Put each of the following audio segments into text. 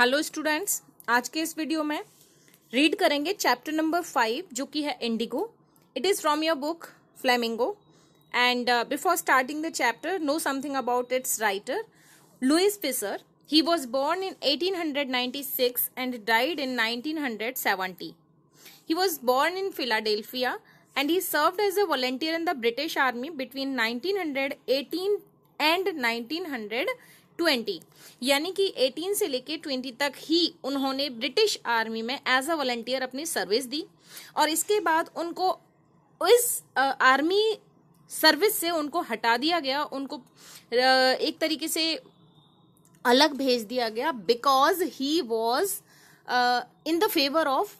Hello students आज के इस वीडियो में रीड करेंगे चैप्टर नंबर फाइव जो कि है Indigo it is from your book Flamingo and before starting the chapter know something about its writer Louis Fischer he was born in 1896 and died in 1970 he was born in Philadelphia and he served as a volunteer in the British army between nineteen and nineteen twenty यानी कि 18 से लेके 20 तक ही उन्होंने British army में as a volunteer अपनी service दी और इसके बाद उनको इस आर्मी सर्विस से उनको हटा दिया गया उनको एक तरीके से अलग भेज दिया गया because he was in the favour of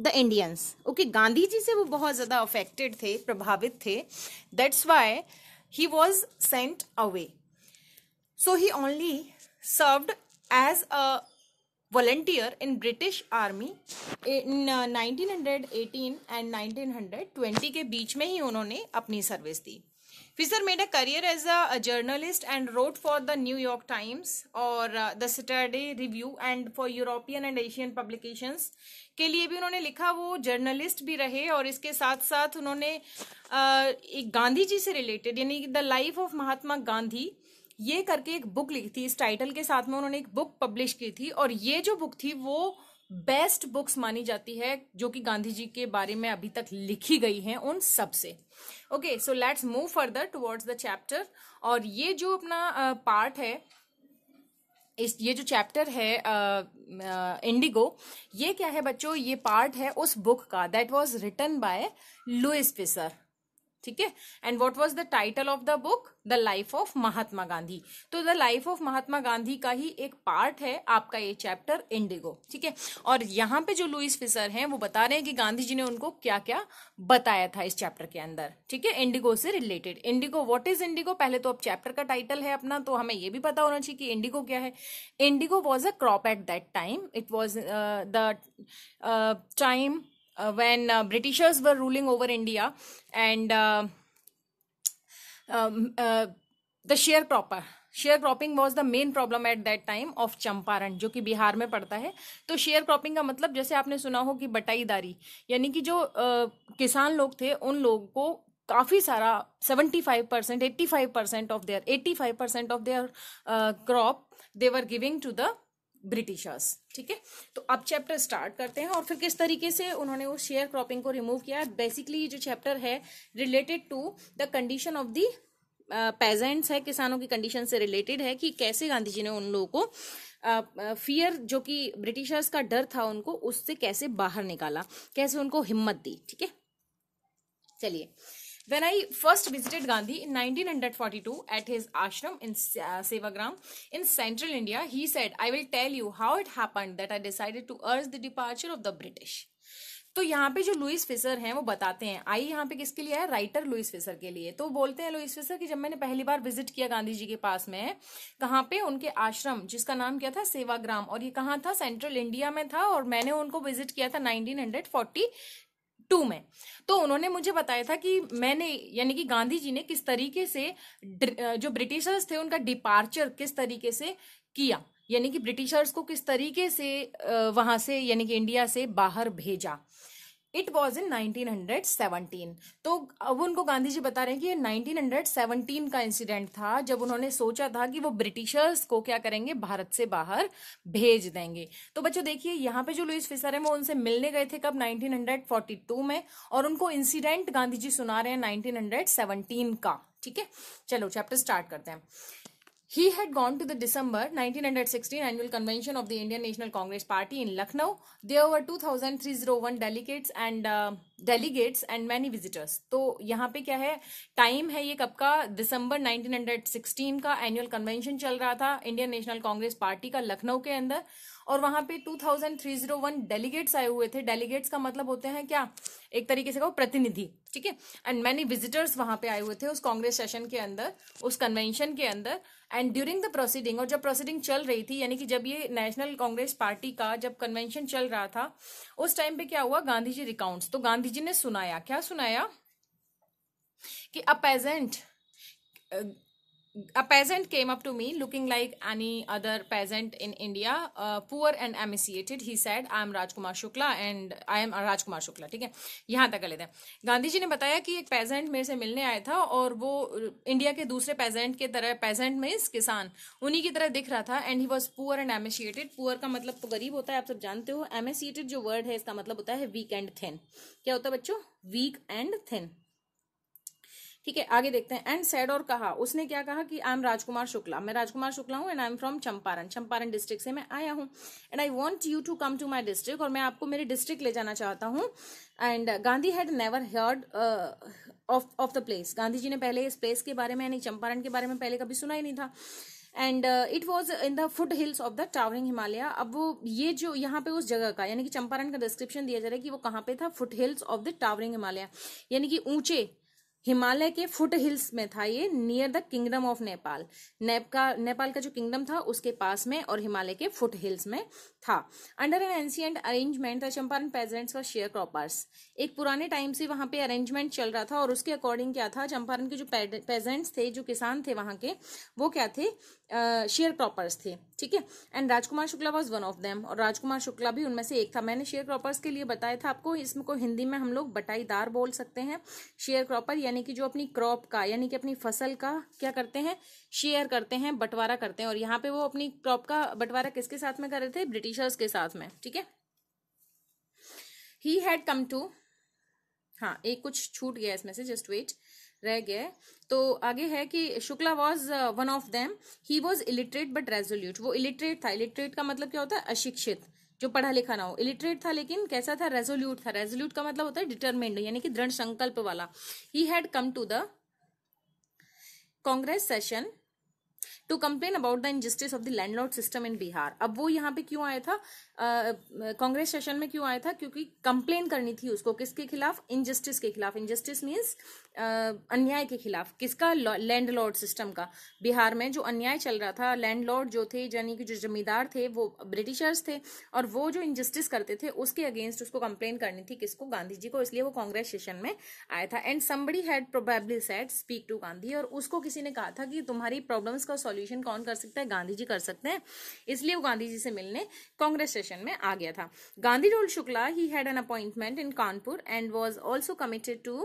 the Indians okay Gandhi ji से वो बहुत ज़्यादा अफेक्टेड थे प्रभावित थे that's why he was sent away So he only served as a volunteer in British Army in 1918 and 1920 के बीच में ही उन्होंने अपनी सर्विस दी Fisher made a career as a, a journalist and wrote for the New York Times or uh, the Saturday Review and for European and Asian publications के लिए भी उन्होंने लिखा वो जर्नलिस्ट भी रहे और इसके साथ साथ उन्होंने uh, एक गांधी जी से रिलेटेड यानी the life of Mahatma Gandhi ये करके एक बुक लिखी थी इस टाइटल के साथ में उन्होंने एक बुक पब्लिश की थी और ये जो बुक थी वो बेस्ट बुक्स मानी जाती है जो कि गांधी जी के बारे में अभी तक लिखी गई हैं उन सब से okay so let's move further towards the chapter और ये जो अपना पार्ट है इस ये जो चैप्टर है इंडिगो ये क्या है बच्चों ये पार्ट है उस बुक का that was written by Louis Fischer ठीक है and what was the title of the book the life of Mahatma Gandhi तो the life of Mahatma Gandhi का ही एक पार्ट है आपका ये चैप्टर इंडिगो ठीक है और यहाँ पे जो लुइस फिसर हैं वो बता रहे हैं कि गांधी जी ने उनको क्या क्या बताया था इस चैप्टर के अंदर ठीक है इंडिगो से related Indigo what is Indigo पहले तो अब चैप्टर का टाइटल है अपना तो हमें ये भी पता होना चाहिए कि इंडिगो क्या है Indigo was a crop at that time it was the time uh, when uh, Britishers were ruling over India and uh, um, uh, the sharecropper sharecropping was the main problem at that time of Champaran जो कि बिहार में पड़ता है तो share cropping का मतलब जैसे आपने सुना हो कि बटाईदारी यानी कि जो आ, uh, किसान लोग थे उन लोगों को काफ़ी सारा seventy five percent eighty five percent of their eighty five percent of their crop they were giving to the Britishers ठीक है तो अब चैप्टर स्टार्ट करते हैं और फिर किस तरीके से उन्होंने वो शेयर क्रॉपिंग को रिमूव किया बेसिकली जो चैप्टर है related to the condition of the peasants है किसानों की कंडीशन से रिलेटेड है कि कैसे गांधी जी ने उन लोगों को फियर uh, uh, जो कि ब्रिटिशर्स का डर था उनको उससे कैसे बाहर निकाला कैसे उनको हिम्मत दी ठीक है चलिए When I first visited Gandhi in 1942 at his ashram in uh, Sevagram in central India, he said, I will tell you how it happened that I decided to urge the departure of the British. तो यहाँ पे जो Louis fissure हैं वो बताते हैं आई यहाँ पे किसके लिए है राइटर लुइस फिसर के लिए तो बोलते हैं लुइस फिसर कि जब मैंने पहली बार विजिट किया गांधी जी के पास में कहाँ पे उनके आश्रम जिसका नाम क्या था सेवाग्राम और ये कहाँ था सेंट्रल इंडिया में था और मैंने उनको विजिट किया था नाइनटीन टू में तो उन्होंने मुझे बताया था कि मैंने यानी कि गांधी जी ने किस तरीके से जो ब्रिटिशर्स थे उनका डिपार्चर किस तरीके से किया यानी कि ब्रिटिशर्स को किस तरीके से वहां से यानी कि इंडिया से बाहर भेजा इट वॉज इन 1917 तो अब उनको गांधी जी बता रहे हैं कि ये 1917 का इंसिडेंट था जब उन्होंने सोचा था कि वो ब्रिटिशर्स को क्या करेंगे भारत से बाहर भेज देंगे तो बच्चों देखिए यहाँ पे जो लुइस फिसर है वो उनसे मिलने गए थे कब 1942 में और उनको इंसिडेंट गांधी जी सुना रहे हैं 1917 का ठीक है चलो चैप्टर स्टार्ट करते हैं He had gone to the December 1916 annual convention of the Indian National Congress Party in Lucknow. There were 2,301 delegates and uh, delegates and many visitors. to yahan pe kya hai time hai ye kab ka december 1916 ka annual convention chal raha tha indian national congress party ka lucknow ke andar और वहां पे 2,301 delegates आए हुए थे delegates का मतलब होते हैं क्या एक तरीके से कहो प्रतिनिधि ठीक है एंड मैनी विजिटर्स वहां पे आए हुए थे उस कांग्रेस सेशन के अंदर उस कन्वेंशन के अंदर एंड ड्यूरिंग द प्रोसीडिंग और जब प्रोसीडिंग चल रही थी यानी कि जब ये नेशनल कांग्रेस पार्टी का जब कन्वेंशन चल रहा था उस टाइम पे क्या हुआ गांधी जी रिकाउंट तो गांधी जी ने सुनाया क्या सुनाया कि a peasant a peasant came up to me looking like any other peasant in India, uh, poor and emaciated. He said, I am Rajkumar Shukla and I am Rajkumar Shukla. ठीक है यहाँ तक कर लेते हैं गांधी जी ने बताया कि एक पेजेंट मेरे से मिलने आया था और वो इंडिया uh, के दूसरे पेजेंट के तरह पेजेंट मीन्स किसान उन्हीं की तरह दिख रहा था and he was poor and emaciated poor का मतलब तो गरीब होता है आप सब जानते हो एमिशिएटेड जो वर्ड है इसका मतलब होता है वीक एंड थिन क्या होता है बच्चों वीक एंड थिन ठीक है आगे देखते हैं एंड सैड और कहा उसने क्या कहा कि आई एम राजकुमार शुक्ला मैं राजकुमार शुक्ला हूँ and I am from Champaran Champaran district से मैं आया हूँ and I want you to come to my district और मैं आपको मेरे डिस्ट्रिक्ट ले जाना चाहता हूँ and Gandhi had never heard of of the place Gandhi ji ने पहले इस प्लेस के बारे में यानी चंपारण के बारे में पहले कभी सुना ही नहीं था and it was in the foothills of the towering Himalaya अब वो ये जो यहाँ पे उस जगह का यानी कि चंपारण का डिस्क्रिप्शन दिया जा रहा है कि वो कहाँ पे था foothills of the towering Himalaya यानी कि ऊंचे हिमालय के फुट हिल्स में था ये near the kingdom of Nepal Nepal का नेपाल का जो किंगडम था उसके पास में और हिमालय के फुट हिल्स में था under an ancient arrangement the Champaran peasants were sharecroppers एक पुराने टाइम से वहां पे अरेंजमेंट चल रहा था और उसके अकॉर्डिंग क्या था चंपारण के जो पेजेंट्स थे जो किसान थे वहां के वो क्या थे शेयर क्रॉपर्स थे ठीक है and Rajkumar Shukla was one of them और राजकुमार शुक्ला भी उनमें से एक था मैंने शेयर क्रॉपर्स के लिए बताया था आपको इसमें को हिंदी में हम लोग बटाईदार बोल सकते हैं शेयर क्रॉपर यानी कि जो अपनी क्रॉप का यानी कि अपनी फसल का क्या करते हैं शेयर करते हैं बंटवारा करते हैं और यहाँ पे वो अपनी क्रॉप का बंटवारा किसके साथ में कर रहे थे ब्रिटिश टीचर्स के साथ में ठीक है ही हैड कम टू हाँ एक कुछ छूट गया इसमें से जस्ट वेट रह गए तो आगे है कि Shukla was one of them he was illiterate but resolute वो इलिटरेट था इलिटरेट का मतलब क्या होता है अशिक्षित जो पढ़ा लिखा ना हो इलिटरेट था लेकिन कैसा था रेजोल्यूट था रेजोल्यूट का मतलब होता है डिटरमेंड यानी कि दृढ़ संकल्प वाला he had come to the Congress session to complain about the injustice of the landlord system in Bihar अब वो यहाँ पे क्यों आया था कांग्रेस सेशन में क्यों आया था क्योंकि कंप्लेन करनी थी उसको किसके खिलाफ इनजस्टिस के खिलाफ इनजस्टिस मीन्स अन्याय के खिलाफ किसका लैंडलॉर्ड सिस्टम का बिहार में जो अन्याय चल रहा था लैंडलॉर्ड जो थे यानी कि जो जमींदार थे वो ब्रिटिशर्स थे और वो जो इनजस्टिस करते थे उसके अगेंस्ट उसको कंप्लेन करनी थी किसको गांधी जी को इसलिए वो कांग्रेस सेशन में आया था and somebody had probably said speak to Gandhi और उसको किसी ने कहा था कि तुम्हारी प्रॉब्लम्स का सॉल्यूशन कौन कर सकता है गांधी जी कर सकते हैं इसलिए वो गांधी जी से मिलने कांग्रेस सेशन में आ गया था गांधी रोल Shukla he had an appointment in Kanpur and was also committed to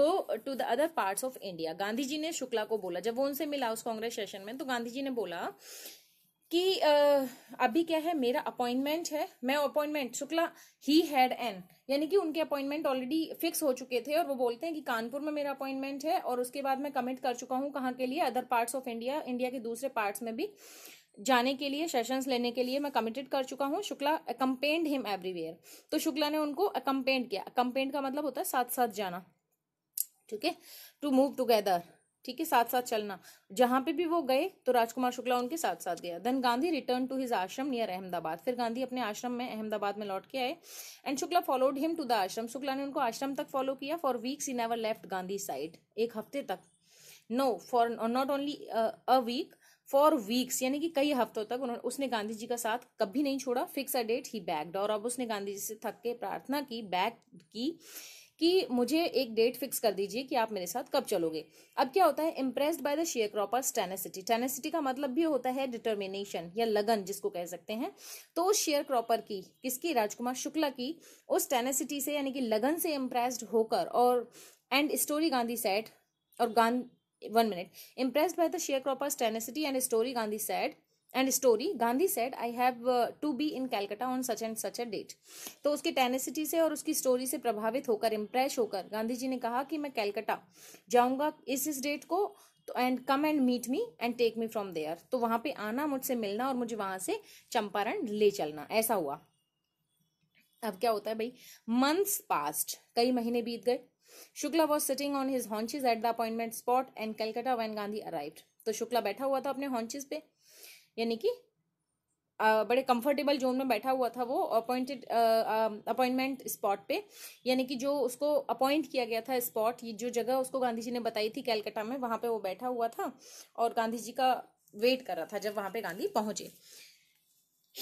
go to the other parts of India Gandhi ji ने शुक्ला को बोला जब वो उनसे मिला उस कांग्रेस सेशन में तो गांधी जी ने बोला कि अभी क्या है मेरा अपॉइंटमेंट है मैं appointment Shukla he had an यानी कि उनके अपॉइंटमेंट ऑलरेडी फिक्स हो चुके थे और वो बोलते हैं कि कानपुर में मेरा अपॉइंटमेंट है और उसके बाद मैं कमिट कर चुका हूँ कहाँ के लिए other parts of India India के दूसरे पार्ट्स में भी जाने के लिए सेशंस लेने के लिए मैं कमिटेड कर चुका हूँ शुक्ला अकम्पेंड हिम एवरीवेयर तो शुक्ला ने उनको अकम्पेंड किया अकम्पेंड का मतलब होता है साथ साथ जाना ठीक है टू मूव टुगेदर ठीक है साथ साथ चलना जहां पे भी वो गए तो राजकुमार शुक्ला उनके साथ साथ गया then Gandhi return to his ashram near Ahmedabad फिर गांधी अपने आश्रम में अहमदाबाद में लौट के आए and Shukla followed him to the ashram Shukla ने उनको आश्रम तक फॉलो किया for weeks never left Gandhi side एक हफ्ते तक no for not only a week for weeks यानी कि कई हफ्तों तक उन्होंने उसने गांधी जी का साथ कभी नहीं छोड़ा fix a date he begged और अब उसने गांधी जी से थक के प्रार्थना की बैग की कि मुझे एक डेट फिक्स कर दीजिए कि आप मेरे साथ कब चलोगे अब क्या होता है impressed by the sharecropper's tenacity tenacity का मतलब भी होता है डिटर्मिनेशन या लगन जिसको कह सकते हैं तो उस शेयर क्रॉपर की किसकी राजकुमार शुक्ला की उस टेनेसिटी से यानी कि लगन से इम्प्रेस्ड होकर और एंड स्टोरी गांधी सेट और Gandhi one minute impressed by the sharecropper's tenacity and story Gandhi said and story Gandhi said I have to be in Calcutta on such and such a date तो उसकी टेनेसिटी से और उसकी स्टोरी से प्रभावित होकर इम्प्रेस होकर गांधी जी ने कहा कि मैं कैलकाटा जाऊंगा इस इस डेट को तो and come and meet me and take me from there तो वहां पे आना मुझसे मिलना और मुझे वहां से चंपारण ले चलना ऐसा हुआ अब क्या होता है भाई मंथ्स पास्ट कई महीने बीत गए Shukla was sitting on his haunches at the appointment spot and Calcutta when Gandhi arrived तो शुक्ला बैठा हुआ था अपने हॉन्चेज पे यानी कि बड़े कंफर्टेबल जोन में बैठा हुआ था वो अपॉइंटेड अपॉइंटमेंट स्पॉट पे यानी कि जो उसको अपॉइंट किया गया था स्पॉट ये जो जगह उसको गांधी जी ने बताई थी कैलकाटा में वहाँ पे वो बैठा हुआ था और गांधी जी का वेट कर रहा था जब वहाँ पे गांधी पहुंचे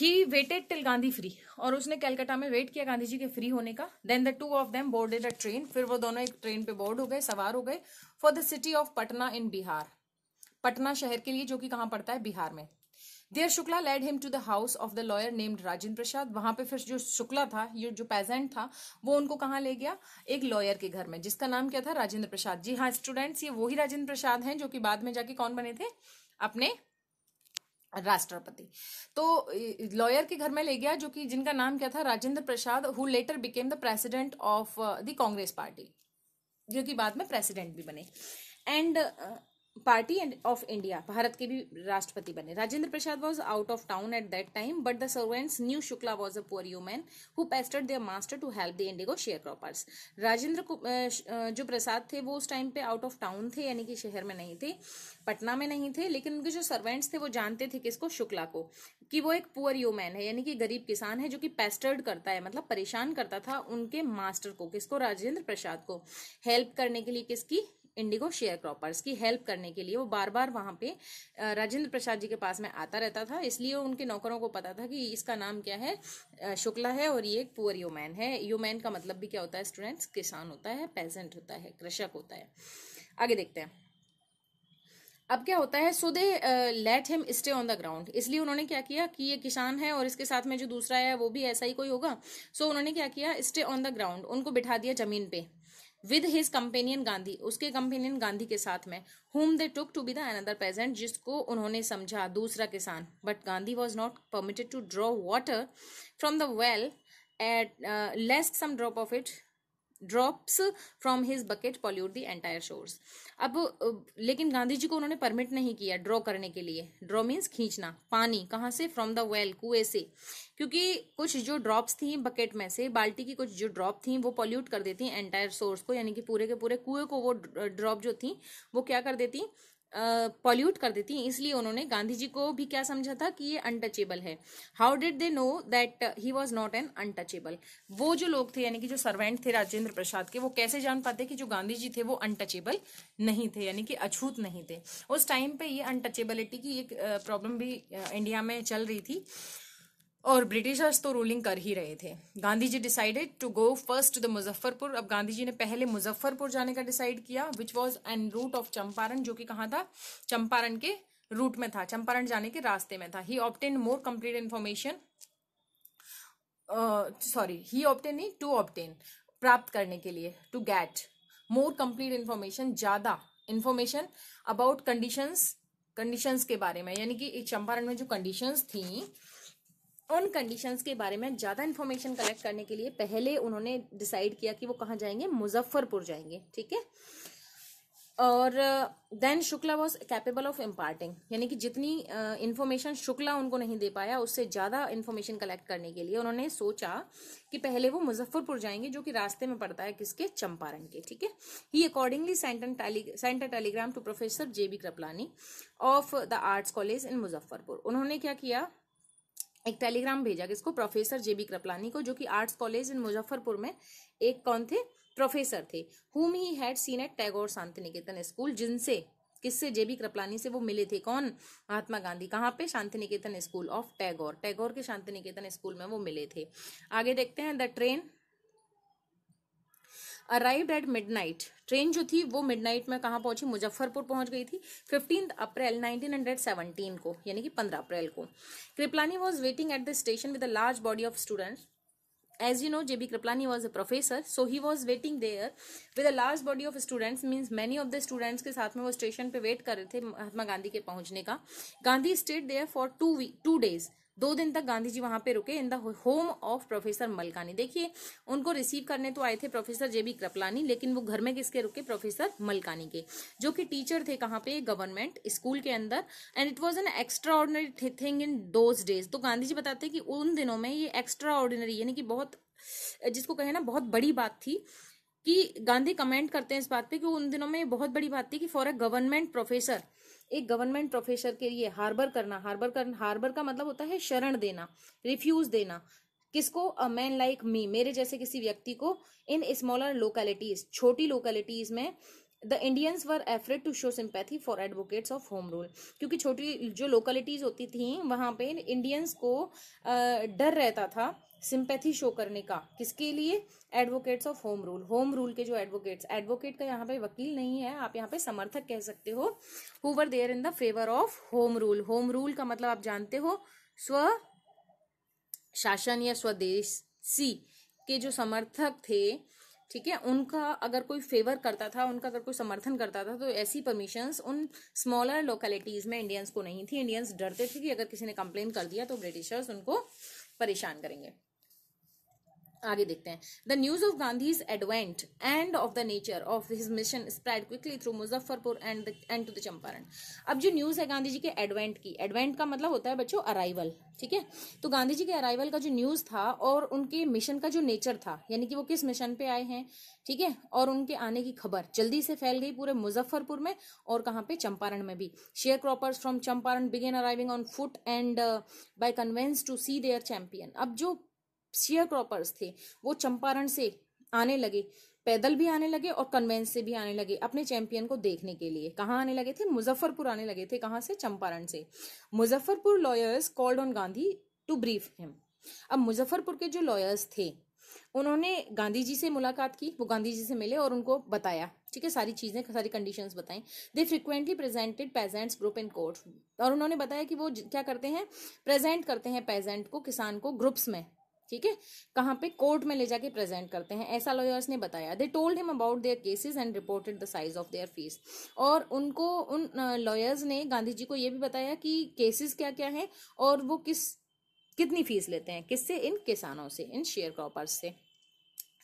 he waited till Gandhi free और उसने कैलकाटा में वेट किया गांधी जी के फ्री होने का then the two of them boarded a train फिर वो दोनों एक ट्रेन पे बोर्ड हो गए सवार हो गए for the city of Patna in Bihar Patna शहर के लिए जो कि कहाँ पड़ता है बिहार में there Shukla led him to the house of the lawyer named Rajendra Prasad वहां पे फिर जो शुक्ला था ये जो पेजेंट था वो उनको कहाँ ले गया एक लॉयर के घर में जिसका नाम क्या था राजेंद्र प्रसाद जी हाँ स्टूडेंट्स ये वही राजेंद्र प्रसाद हैं जो कि बाद में जाके कौन बने थे अपने राष्ट्रपति तो लॉयर के घर में ले गया जो कि जिनका नाम क्या था Rajendra Prasad who later became the president of the Congress party जो कि बाद में प्रेसिडेंट भी बने and party of India Bharat के भी राष्ट्रपति बने Rajendra Prasad was out of town at that time but the servants knew Shukla was a poor yeoman who pestered their master to help the indigo sharecroppers Rajendra जो प्रसाद थे वो उस टाइम पे आउट ऑफ टाउन थे यानी कि शहर में नहीं थे पटना में नहीं थे लेकिन उनके जो सर्वेंट्स थे वो जानते थे किसको शुक्ला को कि वो एक पुअर यूमैन है यानी कि गरीब किसान है जो कि पेस्टर्ड करता है मतलब परेशान करता था उनके मास्टर को किसको राजेंद्र प्रसाद को हेल्प करने के लिए किसकी इंडिगो शेयर क्रॉपर्स की हेल्प करने के लिए वो बार बार वहाँ पे राजेंद्र प्रसाद जी के पास में आता रहता था इसलिए उनके नौकरों को पता था कि इसका नाम क्या है शुक्ला है और ये एक पुअर यूमैन है यूमैन का मतलब भी क्या होता है स्टूडेंट्स किसान होता है पेजेंट होता है कृषक होता है आगे देखते हैं अब क्या होता है so they let him stay on the ground इसलिए उन्होंने क्या किया कि ये किसान है और इसके साथ में जो दूसरा है वो भी ऐसा ही कोई होगा सो so, उन्होंने क्या किया स्टे ऑन द ग्राउंड उनको बिठा दिया जमीन पे विद हिज कंपेनियन गांधी उसके कंपेनियन गांधी के साथ में whom they took to be the another peasant जिसको उन्होंने समझा दूसरा किसान but Gandhi was not permitted to draw water from the well at lest some drop of it drops from his bucket pollute the entire source अब लेकिन गांधी जी को उन्होंने permit नहीं किया ड्रॉ करने के लिए ड्रॉ मीन्स खींचना पानी कहाँ से फ्रॉम द वेल कुएं से क्योंकि कुछ जो ड्रॉप्स थी बकेट में से बाल्टी की कुछ जो ड्रॉप थी वो पॉल्यूट कर देती एंटायर सोर्स को यानी कि पूरे के पूरे कुएं को वो ड्रॉप जो थी वो क्या कर देती पॉल्यूट कर देती हैं इसलिए उन्होंने गांधी जी को भी क्या समझा था कि ये अनटचेबल है how did they know that he was not an untouchable वो जो लोग थे यानी कि जो सर्वेंट थे राजेंद्र प्रसाद के वो कैसे जान पाते कि जो गांधी जी थे वो अनटचेबल नहीं थे यानी कि अछूत नहीं थे उस टाइम पे ये अनटचेबिलिटी की एक प्रॉब्लम भी इंडिया में चल रही थी और ब्रिटिशर्स तो रूलिंग कर ही रहे थे Gandhi ji decided to go first to the Muzaffarpur अब गांधी जी ने पहले मुजफ्फरपुर जाने का डिसाइड किया which was en route of Champaran जो कि कहाँ था चंपारण के रूट में था चंपारण जाने के रास्ते में था he obtain more complete information sorry he obtain नहीं टू ऑप्टेन प्राप्त करने के लिए to get more complete information ज़्यादा इन्फॉर्मेशन अबाउट कंडीशंस कंडीशंस के बारे में यानी कि चंपारण में जो कंडीशंस थी उन कंडीशंस के बारे में ज़्यादा इन्फॉर्मेशन कलेक्ट करने के लिए पहले उन्होंने डिसाइड किया कि वो कहाँ जाएंगे मुजफ्फरपुर जाएंगे ठीक है और then uh, Shukla was capable of imparting यानी कि जितनी इन्फॉर्मेशन uh, शुक्ला उनको नहीं दे पाया उससे ज़्यादा इन्फॉर्मेशन कलेक्ट करने के लिए उन्होंने सोचा कि पहले वो मुजफ्फरपुर जाएंगे जो कि रास्ते में पड़ता है किसके चंपारण के ठीक है he accordingly sent telegram to professor J B Kripalani of the arts college in Muzaffarpur उन्होंने क्या किया एक टेलीग्राम भेजा किसको प्रोफेसर जेबी कृपलानी को जो कि आर्ट्स कॉलेज इन मुजफ्फरपुर में एक कौन थे प्रोफेसर थे whom he had seen at Tagore Shantiniketan school जिनसे किससे जेबी कृपलानी से वो मिले थे कौन महात्मा गांधी कहाँ पे Shantiniketan school of Tagore Tagore के शांति निकेतन स्कूल में वो मिले थे आगे देखते हैं the train arrived at midnight train जो थी वो मिडनाइट में कहाँ पहुंची मुजफ्फरपुर पहुंच गई थी फिफ्टीन अप्रैल 1917 को यानी कि 15 अप्रैल को Kripalani was waiting at the station with a large body of students you know J B Kripalani was a professor so he was waiting there with a large body of students means many of the students के साथ में वो station पे wait कर रहे थे महात्मा गांधी के पहुंचने का Gandhi stayed there for two we two days दो दिन तक गांधी जी वहां पे रुके in the home of professor Malkani देखिए उनको रिसीव करने तो आए थे प्रोफेसर जेबी कृपलानी लेकिन वो घर में किसके रुके प्रोफेसर मलकानी के जो कि टीचर थे कहाँ पे गवर्नमेंट स्कूल के अंदर and it was an extraordinary thing in those days तो गांधी जी बताते हैं कि उन दिनों में ये एक्स्ट्रा ऑर्डिनरी यानी कि बहुत जिसको कहे ना बहुत बड़ी बात थी कि गांधी कमेंट करते हैं इस बात पे कि उन दिनों में बहुत बड़ी बात थी कि फॉर अ गवर्नमेंट प्रोफेसर एक गवर्नमेंट प्रोफेसर के लिए हार्बर करना हार्बर कर हार्बर का मतलब होता है शरण देना रिफ्यूज देना किसको अ मैन लाइक मी मेरे जैसे किसी व्यक्ति को इन स्मॉलर लोकेलिटीज छोटी लोकेलिटीज में the Indians were afraid to show sympathy for advocates of home rule क्योंकि छोटी जो लोकेलिटीज होती थी वहाँ पे इंडियंस को डर रहता था सिंपैथी शो करने का किसके लिए advocates of home rule home rule के जो एडवोकेट्स एडवोकेट का यहाँ पे वकील नहीं है आप यहाँ पे समर्थक कह सकते हो who were there in the favour of home rule home rule का मतलब आप जानते हो स्व शासन या स्वदेशी के जो समर्थक थे ठीक है उनका अगर कोई फेवर करता था उनका अगर कोई समर्थन करता था तो ऐसी परमिशंस उन स्मॉलर लोकेलिटीज में इंडियंस को नहीं थी इंडियंस डरते थे कि अगर किसी ने कंप्लेन कर दिया तो ब्रिटिशर्स उनको परेशान करेंगे आगे देखते हैं the news of Gandhi's advent and of the nature of his mission spread quickly through Muzaffarpur and and to the Champaran अब जो न्यूज है गांधी जी के एडवेंट की एडवेंट का मतलब होता है बच्चों अराइवल ठीक है तो गांधी जी के अराइवल का जो न्यूज था और उनके मिशन का जो नेचर था यानी कि वो किस मिशन पे आए हैं ठीक है और उनके आने की खबर जल्दी से फैल गई पूरे मुजफ्फरपुर में और कहाँ पे चंपारण में भी sharecroppers from Champaran began arriving on foot and by conveyance to see their champion अब जो शेयर क्रॉपर्स थे वो चंपारण से आने लगे पैदल भी आने लगे और कन्वेंस से भी आने लगे अपने चैंपियन को देखने के लिए कहाँ आने लगे थे मुजफ्फरपुर आने लगे थे कहाँ से चंपारण से Muzaffarpur lawyers called on Gandhi to brief him अब मुजफ्फरपुर के जो लॉयर्स थे उन्होंने गांधी जी से मुलाकात की वो गांधी जी से मिले और उनको बताया ठीक है सारी चीज़ें सारी कंडीशंस बताएं they frequently presented peasants group in court और उन्होंने बताया कि वो क्या करते हैं प्रेजेंट करते हैं पेजेंट को किसान को ग्रुप्स में ठीक है कहाँ पे कोर्ट में ले जाके प्रेजेंट करते हैं ऐसा लॉयर्स ने बताया they told him about their cases and reported the size of their fees और उनको उन लॉयर्स ने गांधी जी को ये भी बताया कि केसेस क्या क्या हैं और वो किस कितनी फीस लेते हैं किससे इन किसानों से इन शेयर क्रॉपर्स से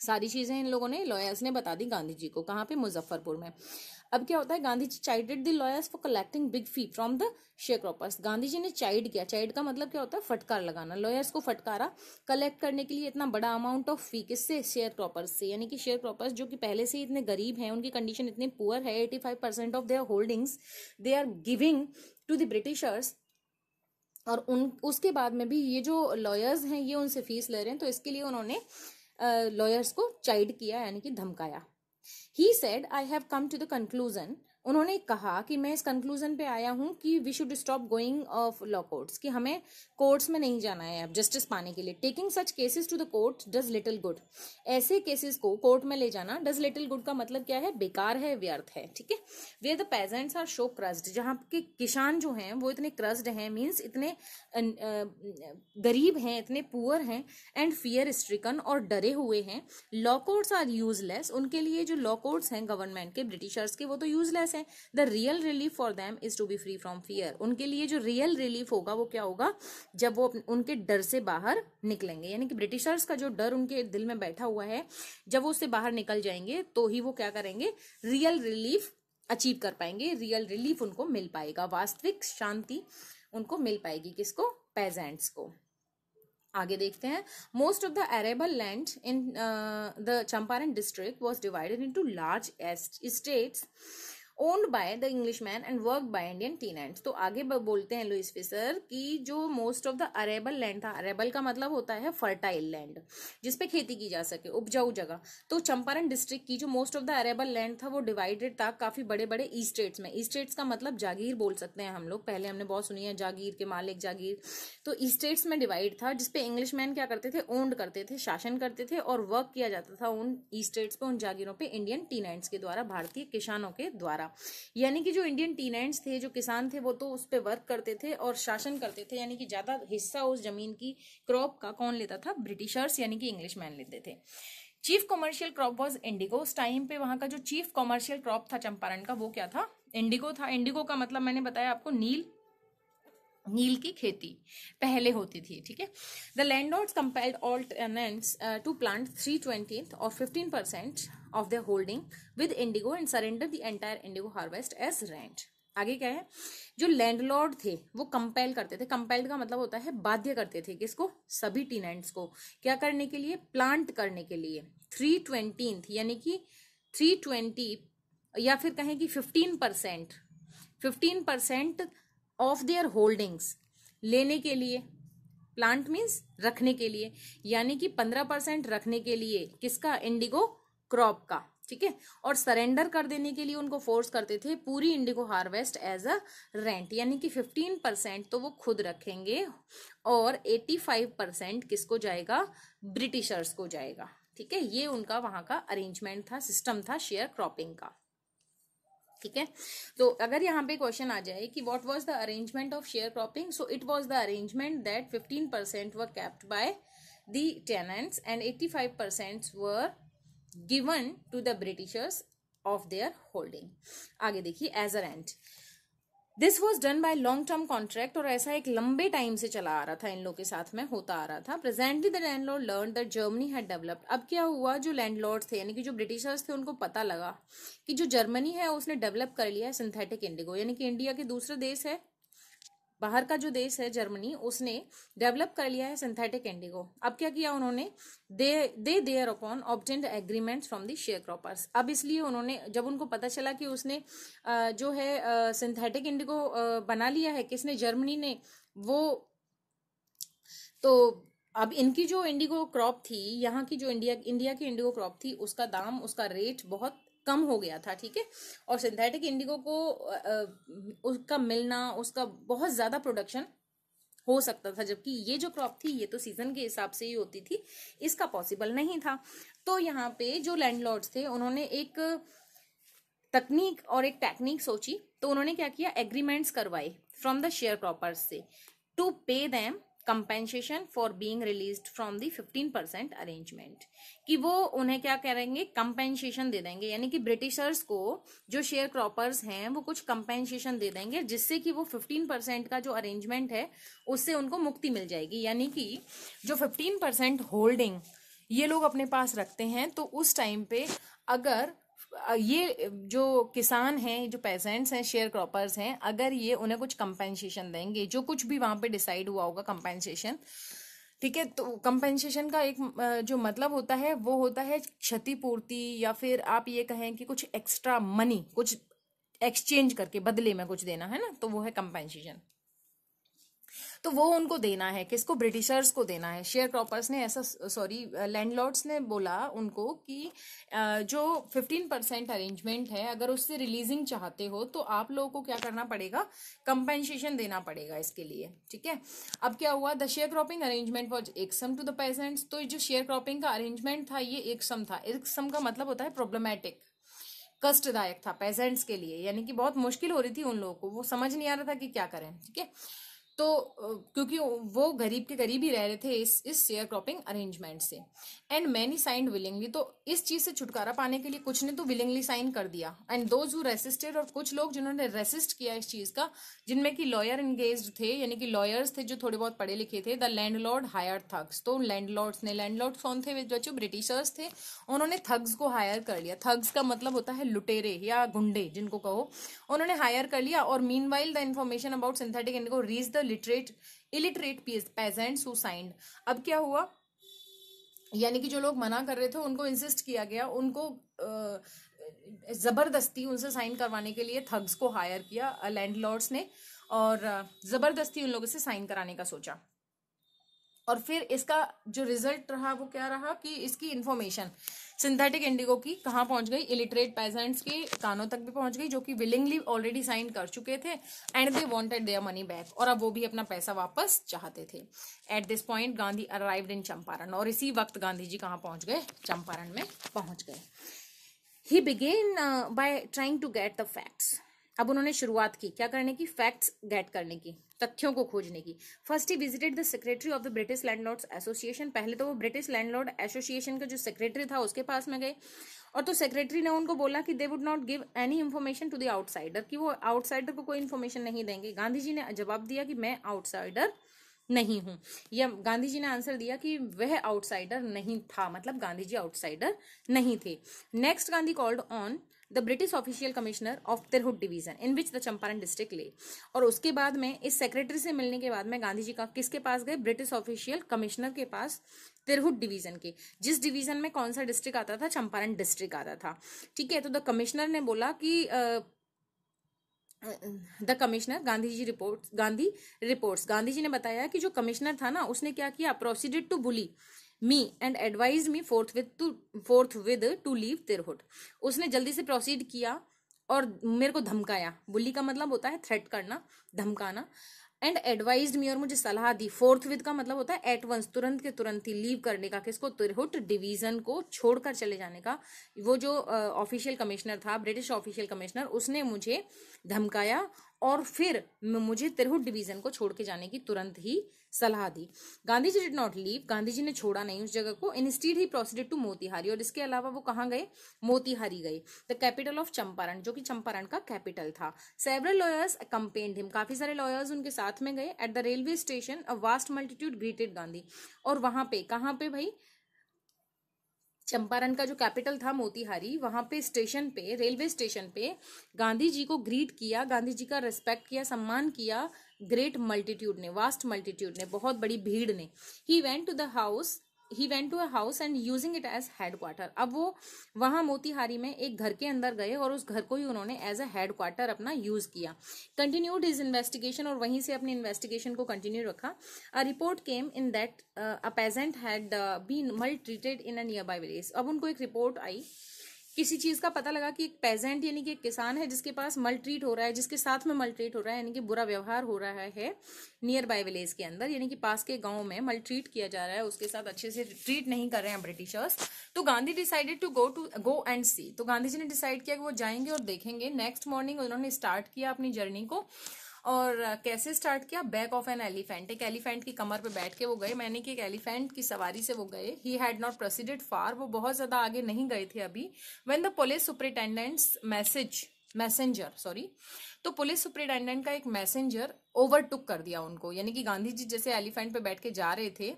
सारी चीज़ें इन लोगों ने लॉयर्स ने बता दी गांधी जी को कहाँ पे मुजफ्फरपुर में अब क्या होता है Gandhi ji chided the lawyers for collecting big fee from the sharecroppers Gandhi ji ने चाइड किया चाइड का मतलब क्या होता है फटकार लगाना लॉयर्स को फटकारा कलेक्ट करने के लिए इतना बड़ा अमाउंट ऑफ फी किससे शेयर क्रॉपर्स से यानी कि शेयर क्रॉपर्स जो कि पहले से इतने गरीब हैं उनकी कंडीशन इतनी पुअर है eighty five percent of their holdings they are giving to the Britishers और उन उसके बाद में भी ये जो लॉयर्स हैं ये उनसे फीस ले रहे हैं तो इसके लिए उन्होंने लॉयर्स को चाइड किया यानी कि धमकाया He said, I have come to the conclusion उन्होंने कहा कि मैं इस कंक्लूजन पे आया हूँ कि we should stop going of law courts कि हमें कोर्ट्स में नहीं जाना है अब जस्टिस पाने के लिए taking such cases to the court does little good ऐसे केसेस को कोर्ट में ले जाना डज लिटिल गुड का मतलब क्या है बेकार है व्यर्थ है ठीक है where the peasants are so crushed जहाँ के किसान जो हैं वो इतने क्रस्ड हैं मीन्स इतने गरीब हैं इतने पुअर हैं एंड फियर स्ट्रिकन और डरे हुए हैं लॉ कोर्ट्स आर यूजलेस उनके लिए जो लॉ कोर्ट्स हैं गवर्नमेंट के ब्रिटिशर्स के वो तो यूजलेस बिकॉज है the real relief for them is to be free from fear उनके लिए जो रियल रिलीफ होगा वो क्या होगा जब वो उनके डर से बाहर निकलेंगे यानी कि ब्रिटिशर्स का जो डर उनके दिल में बैठा हुआ है जब वो उससे बाहर निकल जाएंगे तो ही वो क्या करेंगे रियल रिलीफ अचीव कर पाएंगे रियल रिलीफ उनको मिल पाएगा वास्तविक शांति उनको मिल पाएगी किसको पेजेंट्स को आगे देखते हैं most of the arable land in the Champaran district was divided into large estates owned by the English man and work by Indian tenants तो आगे बोलते हैं लुइस फिसर कि जो most of the arable land था arable का मतलब होता है फर्टाइल लैंड जिसपे खेती की जा सके उपजाऊ जगह तो चंपारण डिस्ट्रिक्ट की जो most of the arable land था वो डिवाइडेड था काफी बड़े बड़े ईस्टेट्स में ईस्टेट्स का मतलब जागीर बोल सकते हैं हम लोग पहले हमने बहुत सुनी है जागीर के मालिक जागीर तो ईस्टेट्स में डिवाइड था जिसपे इंग्लिश मैन क्या करते थे ओन्ड करते थे शासन करते थे और वर्क किया जाता था उन ई स्टेट्स पे उन जागीरों पर इंडियन टीन के द्वारा भारतीय किसानों के द्वारा यानी कि जो इंडियन टीनेंट्स थे जो किसान थे वो तो उस पर वर्क करते थे और शासन करते थे यानी कि ज़्यादा हिस्सा उस जमीन की क्रॉप का कौन लेता था ब्रिटिशर्स यानी कि इंग्लिश मैन लेते थे chief commercial crop was indigo उस टाइम पे वहां का जो चीफ कॉमर्शियल क्रॉप था चंपारण का वो क्या था इंडिगो था इंडिगो का मतलब मैंने बताया आपको नील नील की खेती पहले होती थी ठीक है the landlords compelled all tenants to plant three twenty और fifteen percent of the holding with indigo and surrender the entire indigo harvest as rent आगे क्या है जो लैंडलॉर्ड थे वो कंपेल करते थे कंपेल्ड का मतलब होता है बाध्य करते थे किसको सभी टीनेंट्स को क्या करने के लिए प्लांट करने के लिए थ्री ट्वेंटी यानी कि थ्री ट्वेंटी या फिर कहें कि fifteen percent fifteen percent of their holdings लेने के लिए प्लांट मीन्स रखने के लिए यानी कि पंद्रह परसेंट रखने के लिए किसका इंडिगो क्रॉप का ठीक है और सरेंडर कर देने के लिए उनको फोर्स करते थे पूरी indigo harvest as a rent यानी कि फिफ्टीन परसेंट तो वो खुद रखेंगे और एट्टी फाइव परसेंट किसको जाएगा ब्रिटिशर्स को जाएगा ठीक है ये उनका वहाँ का अरेंजमेंट था सिस्टम था शेयर क्रॉपिंग का ठीक है तो अगर यहाँ पे क्वेश्चन आ जाए कि what was the arrangement of sharecropping so it was the arrangement that fifteen percent were kept by the tenants and eighty five percent were given to the Britishers of their holding आगे देखिए as a rent this was done by long term contract और ऐसा एक लंबे time से चला आ रहा था इन लोग के साथ में होता आ रहा था presently the landlord learn that Germany had developed अब क्या हुआ जो लैंड लॉर्ड थे यानी कि जो ब्रिटिशर्स थे उनको पता लगा कि जो जर्मनी है उसने डेवलप कर लिया है सिंथेटिक इंडिगो यानी कि इंडिया के दूसरे देश है बाहर का जो देश है जर्मनी उसने डेवलप कर लिया है सिंथेटिक इंडिगो अब क्या किया उन्होंने they they thereupon obtained agreement from the sharecroppers अब इसलिए उन्होंने जब उनको पता चला कि उसने जो है सिंथेटिक इंडिगो बना लिया है किसने जर्मनी ने वो तो अब इनकी जो इंडिगो क्रॉप थी यहाँ की जो इंडिया इंडिया की इंडिगो क्रॉप थी उसका दाम उसका रेट बहुत कम हो गया था ठीक है और सिंथेटिक इंडिगो को उसका मिलना उसका बहुत ज़्यादा प्रोडक्शन हो सकता था जबकि ये जो क्रॉप थी ये तो सीजन के हिसाब से ही होती थी इसका पॉसिबल नहीं था तो यहाँ पे जो लैंडलॉर्ड्स थे उन्होंने एक तकनीक और एक टेक्निक सोची तो उन्होंने क्या किया एग्रीमेंट्स करवाए फ्रॉम द शेयर क्रॉपर्स से to pay them compensation for being released from the 15 percent arrangement कि वो उन्हें क्या करेंगे कंपेंसेशन दे देंगे यानी कि ब्रिटिशर्स को जो शेयर क्रॉपर्स हैं वो कुछ कंपेंसेशन दे देंगे जिससे कि वो 15 परसेंट का जो अरेंजमेंट है उससे उनको मुक्ति मिल जाएगी यानी कि जो 15 परसेंट होल्डिंग ये लोग अपने पास रखते हैं तो उस टाइम पे अगर ये जो किसान हैं जो पेजेंट्स हैं शेयर क्रॉपर्स हैं अगर ये उन्हें कुछ कंपेंसेशन देंगे जो कुछ भी वहाँ पे डिसाइड हुआ होगा कंपेंसेशन ठीक है तो कंपेंसेशन का एक जो मतलब होता है वो होता है क्षतिपूर्ति या फिर आप ये कहें कि कुछ एक्स्ट्रा मनी कुछ एक्सचेंज करके बदले में कुछ देना है ना तो वो है कंपेंसेशन तो वो उनको देना है किसको ब्रिटिशर्स को देना है शेयर क्रॉपर्स ने ऐसा सॉरी लैंडलॉर्ड्स ने बोला उनको कि जो फिफ्टीन परसेंट अरेंजमेंट है अगर उससे रिलीजिंग चाहते हो तो आप लोगों को क्या करना पड़ेगा कंपेंसेशन देना पड़ेगा इसके लिए ठीक है अब क्या हुआ the sharecropping arrangement was irksome to the pageants तो जो शेयर क्रॉपिंग का अरेंजमेंट था ये एक सम था एक सम का मतलब होता है प्रॉब्लमेटिक कष्टदायक था पेजेंट्स के लिए यानी कि बहुत मुश्किल हो रही थी उन लोगों को वो समझ नहीं आ रहा था कि क्या करें ठीक है तो क्योंकि वो गरीब के गरीब ही रह रहे थे इस इस शेयर क्रॉपिंग अरेंजमेंट से एंड मैनी साइंड विलिंगली तो इस चीज से छुटकारा पाने के लिए कुछ ने तो विलिंगली साइन कर दिया एंड दोज हु रेसिस्टेड और कुछ लोग जिन्होंने रेसिस्ट किया इस चीज का जिनमें कि लॉयर इंगेज थे यानी कि लॉयर्स थे जो थोड़े बहुत पढ़े लिखे थे the landlord hire thugs तो लैंड लॉर्ड्स ने लैंड लॉर्ड कौन थे बच्चों ब्रिटिशर्स थे उन्होंने थग्स को हायर कर लिया थग्स का मतलब होता है लुटेरे या गुंडे जिनको कहो उन्होंने हायर कर लिया और mean the information about synthetic इनको reached the literate illiterate peasants who signed अब क्या हुआ यानी कि जो लोग मना कर रहे थे उनको इंसिस्ट किया गया उनको ज़बरदस्ती उनसे साइन करवाने के लिए थग्स को हायर किया लैंडलॉर्ड्स ने और ज़बरदस्ती उन लोगों से साइन कराने का सोचा और फिर इसका जो रिजल्ट रहा वो क्या रहा कि इसकी इन्फॉर्मेशन सिंथेटिक इंडिगो की कहाँ पहुंच गई इलिटरेट पेजेंट्स के कानों तक भी पहुंच गई जो कि विलिंगली ऑलरेडी साइन कर चुके थे and they wanted their money back और अब वो भी अपना पैसा वापस चाहते थे at this point Gandhi arrive in Champaran और इसी वक्त गांधी जी कहाँ पहुंच गए चंपारण में पहुंच गए he began by trying to get the facts अब उन्होंने शुरुआत की क्या करने की फैक्ट्स गेट करने की तथ्यों को खोजने की first he visited the secretary of the British landlord association पहले तो वो ब्रिटिश लैंडलॉर्ड एसोसिएशन का जो सेक्रेटरी था उसके पास में गए और तो सेक्रेटरी ने उनको बोला कि they would not give any information to the outsider कि वो आउटसाइडर को कोई इन्फॉर्मेशन नहीं देंगे गांधी जी ने जवाब दिया कि मैं आउटसाइडर नहीं हूँ या गांधी जी ने आंसर दिया कि वह आउटसाइडर नहीं था मतलब गांधी जी आउटसाइडर नहीं थे next Gandhi called on the British official commissioner of Tirhut division in which the Champaran district lay और उसके बाद में इस सेक्रेटरी से मिलने के बाद में गांधी जी का किसके पास गए ब्रिटिश ऑफिशियल कमिश्नर के पास तिरहुट डिवीजन के जिस डिवीजन में कौन सा डिस्ट्रिक्ट आता था चंपारण डिस्ट्रिक्ट आता था ठीक है तो द कमिश्नर ने बोला कि ah, the commissioner Gandhi ji report Gandhi reports Gandhi ji ने बताया कि जो कमिश्नर था ना उसने क्या किया proceeded to bully me and advise me forthwith to forthwith to leave Tirhut उसने जल्दी से प्रोसीड किया और मेरे को धमकाया बुल्ली का मतलब होता है थ्रेट करना धमकाना एंड एडवाइज मी और मुझे सलाह दी फोर्थ विद का मतलब होता है एट वंस तुरंत के तुरंत ही लीव करने का किसको तिरहुट डिवीजन को छोड़कर चले जाने का वो जो ऑफिशियल uh, कमिश्नर था ब्रिटिश ऑफिशियल कमिश्नर उसने मुझे धमकाया और फिर मुझे तिरहुट डिवीजन को छोड़ के जाने की तुरंत ही सलाह दी Gandhi ji did not leave Gandhi ji ने छोड़ा नहीं उस जगह को instead he proceeded to Motihari और इसके अलावा वो कहाँ गए मोतिहारी गए द कैपिटल ऑफ चंपारण जो कि चंपारण का कैपिटल था सेवरल लॉयर्स कंपेन्ड हिम काफी सारे लॉयर्स उनके साथ में गए at the railway station a vast multitude greeted Gandhi और वहां पे कहाँ पे भाई चंपारण का जो कैपिटल था मोतिहारी वहां पे स्टेशन पे रेलवे स्टेशन पे गांधी जी को ग्रीट किया गांधी जी का रिस्पेक्ट किया सम्मान किया ग्रेट मल्टीट्यूड ने वास्ट मल्टीट्यूड ने बहुत बड़ी भीड़ ने he went to the house he went to a house and using it as head quarter अब वो वहाँ मोतीहारी में एक घर के अंदर गए और उस घर को ही उन्होंने एज अ हेड क्वार्टर अपना यूज किया कंटिन्यूड हिज इन्वेस्टिगेशन और वहीं से अपने इन्वेस्टिगेशन को कंटिन्यू रखा a report came in that a peasant had been maltreated in a nearby village अब उनको एक रिपोर्ट आई किसी चीज का पता लगा कि एक पेजेंट यानी कि एक किसान है जिसके पास मल्ट्रीट हो रहा है जिसके साथ में मल्ट्रीट हो रहा है यानी कि बुरा व्यवहार हो रहा है नियर बाय विलेज के अंदर यानी कि पास के गांव में मल्ट्रीट किया जा रहा है उसके साथ अच्छे से ट्रीट नहीं कर रहे हैं ब्रिटिशर्स तो Gandhi decided to go to go and see तो गांधी जी ने डिसाइड किया कि वो जाएंगे और देखेंगे नेक्स्ट मॉर्निंग उन्होंने स्टार्ट किया अपनी जर्नी को और कैसे स्टार्ट किया बैक ऑफ एन एलिफेंट एक एलिफेंट की कमर पे बैठ के वो गए मैंने कि एक एलिफेंट की सवारी से वो गए he had not proceeded far वो बहुत ज्यादा आगे नहीं गए थे अभी when the police superintendent's message messenger sorry तो पुलिस सुप्रिटेंडेंट का एक मैसेंजर ओवरटुक कर दिया उनको यानी कि गांधी जी जैसे एलिफेंट पे बैठ के जा रहे थे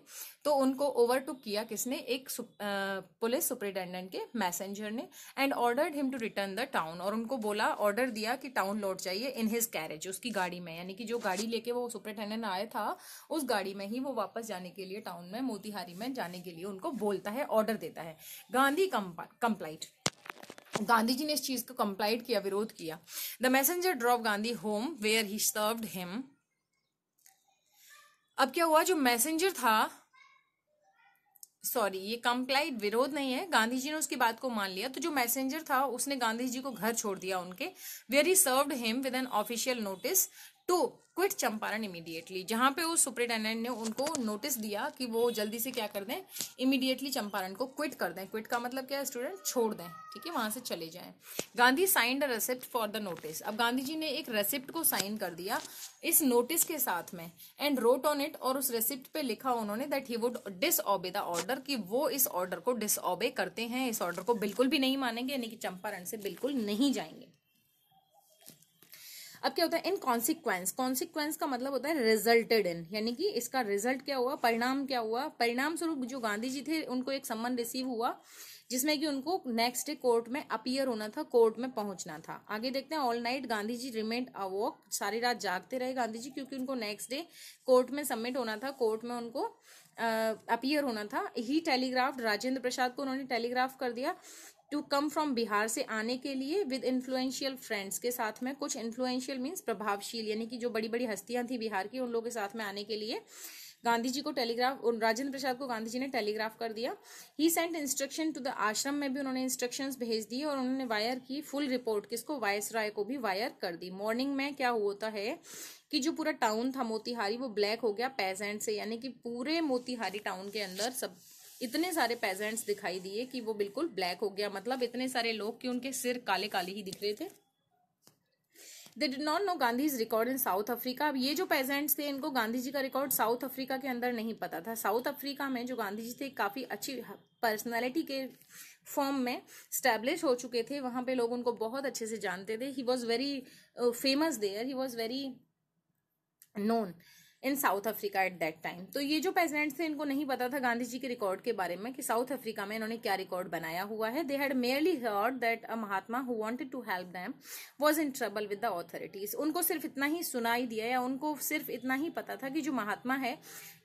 तो उनको ओवरटुक किया किसने एक सुप, आ, पुलिस सुपरिटेंडेंट के मैसेंजर ने and ordered him to return the town और उनको बोला ऑर्डर दिया कि टाउन लौट जाइए इन हिज कैरेज उसकी गाड़ी में यानी कि जो गाड़ी लेके वो सुप्रिटेंडेंट आया था उस गाड़ी में ही वो वापस जाने के लिए टाउन में मोतिहारी में जाने के लिए उनको बोलता है ऑर्डर देता है गांधी कंप्लाइट गांधी जी ने इस चीज को कंप्लाइट किया विरोध किया the messenger drop Gandhi home where he served him अब क्या हुआ जो मैसेंजर था सॉरी ये कंप्लाइट विरोध नहीं है गांधी जी ने उसकी बात को मान लिया तो जो मैसेंजर था उसने गांधी जी को घर छोड़ दिया उनके where he served him with an official notice to quit Champaran immediately जहां पे उस सुपरिटेंडेंट ने उनको नोटिस दिया कि वो जल्दी से क्या कर दें इमीडिएटली चंपारण को क्विट कर दें क्विट का मतलब क्या है स्टूडेंट छोड़ दें ठीक है वहां से चले जाएं Gandhi signed a receipt for the notice अब गांधी जी ने एक रेसिप्ट को साइन कर दिया इस नोटिस के साथ में एंड रोट ऑन इट और उस रेसिप्ट पे लिखा उन्होंने that he would disobey the order कि वो इस ऑर्डर को डिसऑबे करते हैं इस ऑर्डर को बिल्कुल भी नहीं मानेंगे यानी कि चंपारण से बिल्कुल नहीं जाएंगे अब क्या होता है इन कॉन्सिक्वेंस कॉन्सिक्वेंस का मतलब होता है रिजल्टेड इन यानी कि इसका रिजल्ट क्या हुआ परिणाम क्या हुआ परिणाम स्वरूप जो गांधी जी थे उनको एक सम्मान रिसीव हुआ जिसमें कि उनको नेक्स्ट डे कोर्ट में अपियर होना था कोर्ट में पहुंचना था आगे देखते हैं all night Gandhi ji remained awake सारी रात जागते रहे गांधी जी क्योंकि उनको नेक्स्ट डे कोर्ट में सबमिट होना था कोर्ट में उनको अपियर होना था ही टेलीग्राफ राजेंद्र प्रसाद को उन्होंने टेलीग्राफ कर दिया टू कम फ्रॉम बिहार से आने के लिए विद इन्फ्लुएंशियल फ्रेंड्स के साथ में कुछ इन्फ्लुएंशियल मीन्स प्रभावशील यानी कि जो बड़ी बड़ी हस्तियां थी बिहार की उन लोगों के साथ में आने के लिए गांधी जी को टेलीग्राफ राजेंद्र प्रसाद को गांधी जी ने टेलीग्राफ कर दिया he sent instruction to the ashram में भी उन्होंने इंस्ट्रक्शन भेज दिए और उन्होंने वायर की फुल रिपोर्ट किसको वायस राय को भी वायर कर दी मॉर्निंग में क्या होता है कि जो पूरा टाउन था मोतिहारी वो ब्लैक हो गया पेजेंट से यानी कि पूरे मोतिहारी टाउन के अंदर सब इतने सारे पेजेंट्स दिखाई दिए कि वो बिल्कुल ब्लैक हो गया मतलब इतने सारे लोग कि उनके सिर काले काले ही दिख रहे थे they did not know Gandhi is record in South Africa अब ये जो पेजेंट्स थे इनको गांधी जी का रिकॉर्ड साउथ अफ्रीका के अंदर नहीं पता था साउथ अफ्रीका में जो गांधी जी थे काफ़ी अच्छी पर्सनैलिटी के फॉर्म में स्टैब्लिश हो चुके थे वहां पे लोग उनको बहुत अच्छे से जानते थे he was very famous there he was very known in South Africa at that time तो ये जो प्रेजिडेंट्स थे इनको नहीं पता था गांधी जी के रिकॉर्ड के बारे में कि साउथ अफ्रीका में इन्होंने क्या रिकॉर्ड बनाया हुआ है they had merely heard that a Mahatma who wanted to help them was in trouble with the authorities उनको सिर्फ इतना ही सुनाई दिया या उनको सिर्फ इतना ही पता था कि जो महात्मा है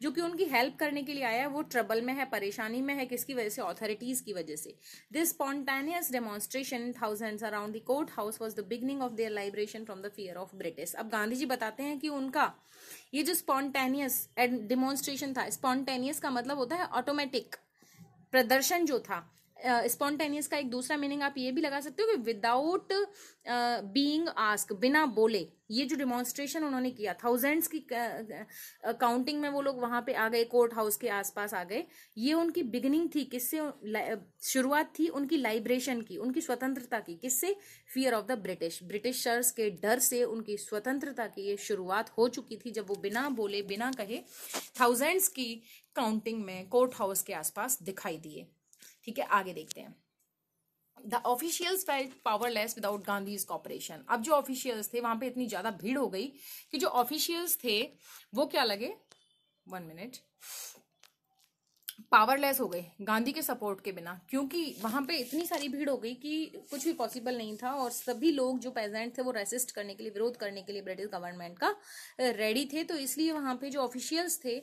जो कि उनकी हेल्प करने के लिए आया है वो ट्रबल में है परेशानी में है किसकी वजह से ऑथोरिटीज की वजह से this spontaneous demonstration thousands around the court house was the beginning of their liberation from the fear of British अब गांधी जी बताते हैं कि उनका ये जो स्पॉन्टेनियस एंड था स्पॉन्टेनियस का मतलब होता है ऑटोमेटिक प्रदर्शन जो था स्पॉन्टेनियस uh, का एक दूसरा मीनिंग आप ये भी लगा सकते हो कि विदाउट बीइंग आस्क बिना बोले ये जो डिमॉन्स्ट्रेशन उन्होंने किया थाउजेंड्स की काउंटिंग uh, में वो लोग वहां पे आ गए कोर्ट हाउस के आसपास आ गए ये उनकी बिगनिंग थी किससे शुरुआत थी उनकी लाइब्रेशन की उनकी स्वतंत्रता की किससे fear of the British Britishers के डर से उनकी स्वतंत्रता की ये शुरुआत हो चुकी थी जब वो बिना बोले बिना कहे थाउजेंड्स की काउंटिंग में कोर्ट हाउस के आसपास दिखाई दिए ठीक है आगे देखते हैं the officials felt powerless without Gandhi cooperation अब जो ऑफिशियल्स थे वहां पे इतनी ज्यादा भीड़ हो गई कि जो ऑफिशियल्स थे वो क्या लगे वन मिनट पावरलेस हो गए गांधी के सपोर्ट के बिना क्योंकि वहां पे इतनी सारी भीड़ हो गई कि कुछ भी पॉसिबल नहीं था और सभी लोग जो प्रेजेंट थे वो रेसिस्ट करने के लिए विरोध करने के लिए ब्रिटिश गवर्नमेंट का रेडी थे तो इसलिए वहां पे जो ऑफिशियल्स थे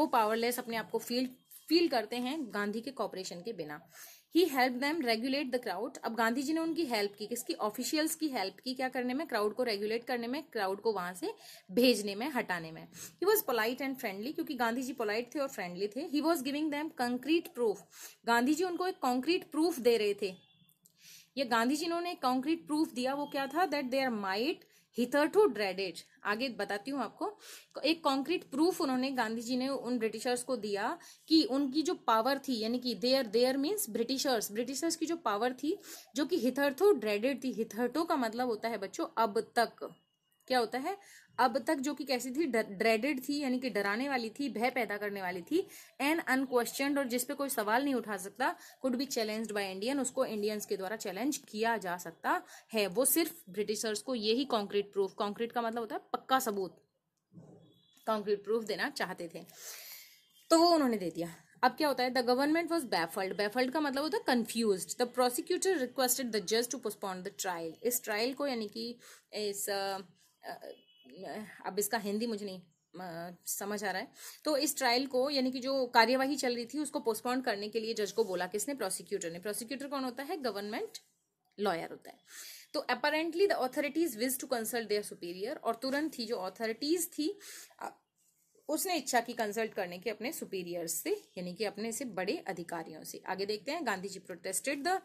वो पावरलेस अपने आप को फील फील करते हैं गांधी के कॉपरेशन के बिना he help them regulate the crowd अब गांधी जी ने उनकी हेल्प की किसकी ऑफिशियल्स की हेल्प की क्या करने में क्राउड को रेगुलेट करने में क्राउड को वहां से भेजने में हटाने में he was polite and friendly क्योंकि गांधी जी पोलाइट थे और फ्रेंडली थे he was giving them concrete proof Gandhi ji उनको एक कॉन्क्रीट प्रूफ दे रहे थे या गांधी जी ने कॉन्क्रीट प्रूफ दिया वो क्या था that their might hitherto dreaded आगे बताती हूँ आपको एक कॉन्क्रीट प्रूफ उन्होंने गांधी जी ने उन ब्रिटिशर्स को दिया कि उनकी जो पावर थी यानी कि their their means Britishers Britishers की जो पावर थी जो कि हिथरथो ड्रेडेड थी हिथरठो का मतलब होता है बच्चों अब तक क्या होता है अब तक जो कि कैसी थी ड्रेडेड थी यानी कि डराने वाली थी भय पैदा करने वाली थी एन अनक्वेश्चन और जिसपे कोई सवाल नहीं उठा सकता could be challenge by Indian उसको इंडियंस के द्वारा चैलेंज किया जा सकता है वो सिर्फ ब्रिटिशर्स को यही कॉन्क्रीट प्रूफ कॉन्क्रीट का मतलब होता है पक्का सबूत कॉन्क्रीट प्रूफ देना चाहते थे तो वो उन्होंने दे दिया अब क्या होता है the government was baffled baffled का मतलब होता है confuse the prosecutor requested the जज टू पोस्टपोन द ट्रायल इस ट्रायल को यानी कि इस uh, अब इसका हिंदी मुझे नहीं समझ आ रहा है तो इस ट्रायल को यानी कि जो कार्यवाही चल रही थी उसको पोस्टपोन करने के लिए जज को बोला किसने प्रोसिक्यूटर ने प्रोसिक्यूटर कौन होता है गवर्नमेंट लॉयर होता है तो apparently the authorities wished to consult their superior और तुरंत ही जो ऑथोरिटीज थी उसने इच्छा की कंसल्ट करने की अपने सुपीरियर्स से यानी कि अपने से बड़े अधिकारियों से आगे देखते हैं Gandhi ji protested the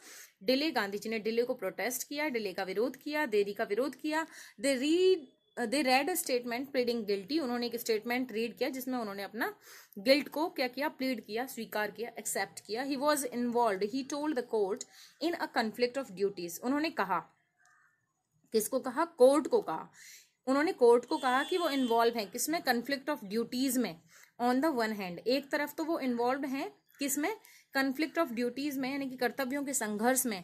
delay Gandhi ji ने डिले को प्रोटेस्ट किया डिले का विरोध किया देरी का विरोध किया they read they read statement pleading guilty उन्होंने एक स्टेटमेंट रीड किया जिसमें उन्होंने अपना गिल्ट को क्या किया प्लीड किया स्वीकार किया एक्सेप्ट किया he was involve he told the court in a conflict of duties उन्होंने कहा किसको कहा कोर्ट को कहा उन्होंने कोर्ट को कहा कि वो इन्वॉल्व हैं किसमें कन्फ्लिक्ट ऑफ ड्यूटीज़ में ऑन द वन हैंड एक तरफ तो वो इन्वॉल्व हैं किसमें कन्फ्लिक्ट ऑफ ड्यूटीज़ में यानी कि कर्तव्यों के संघर्ष में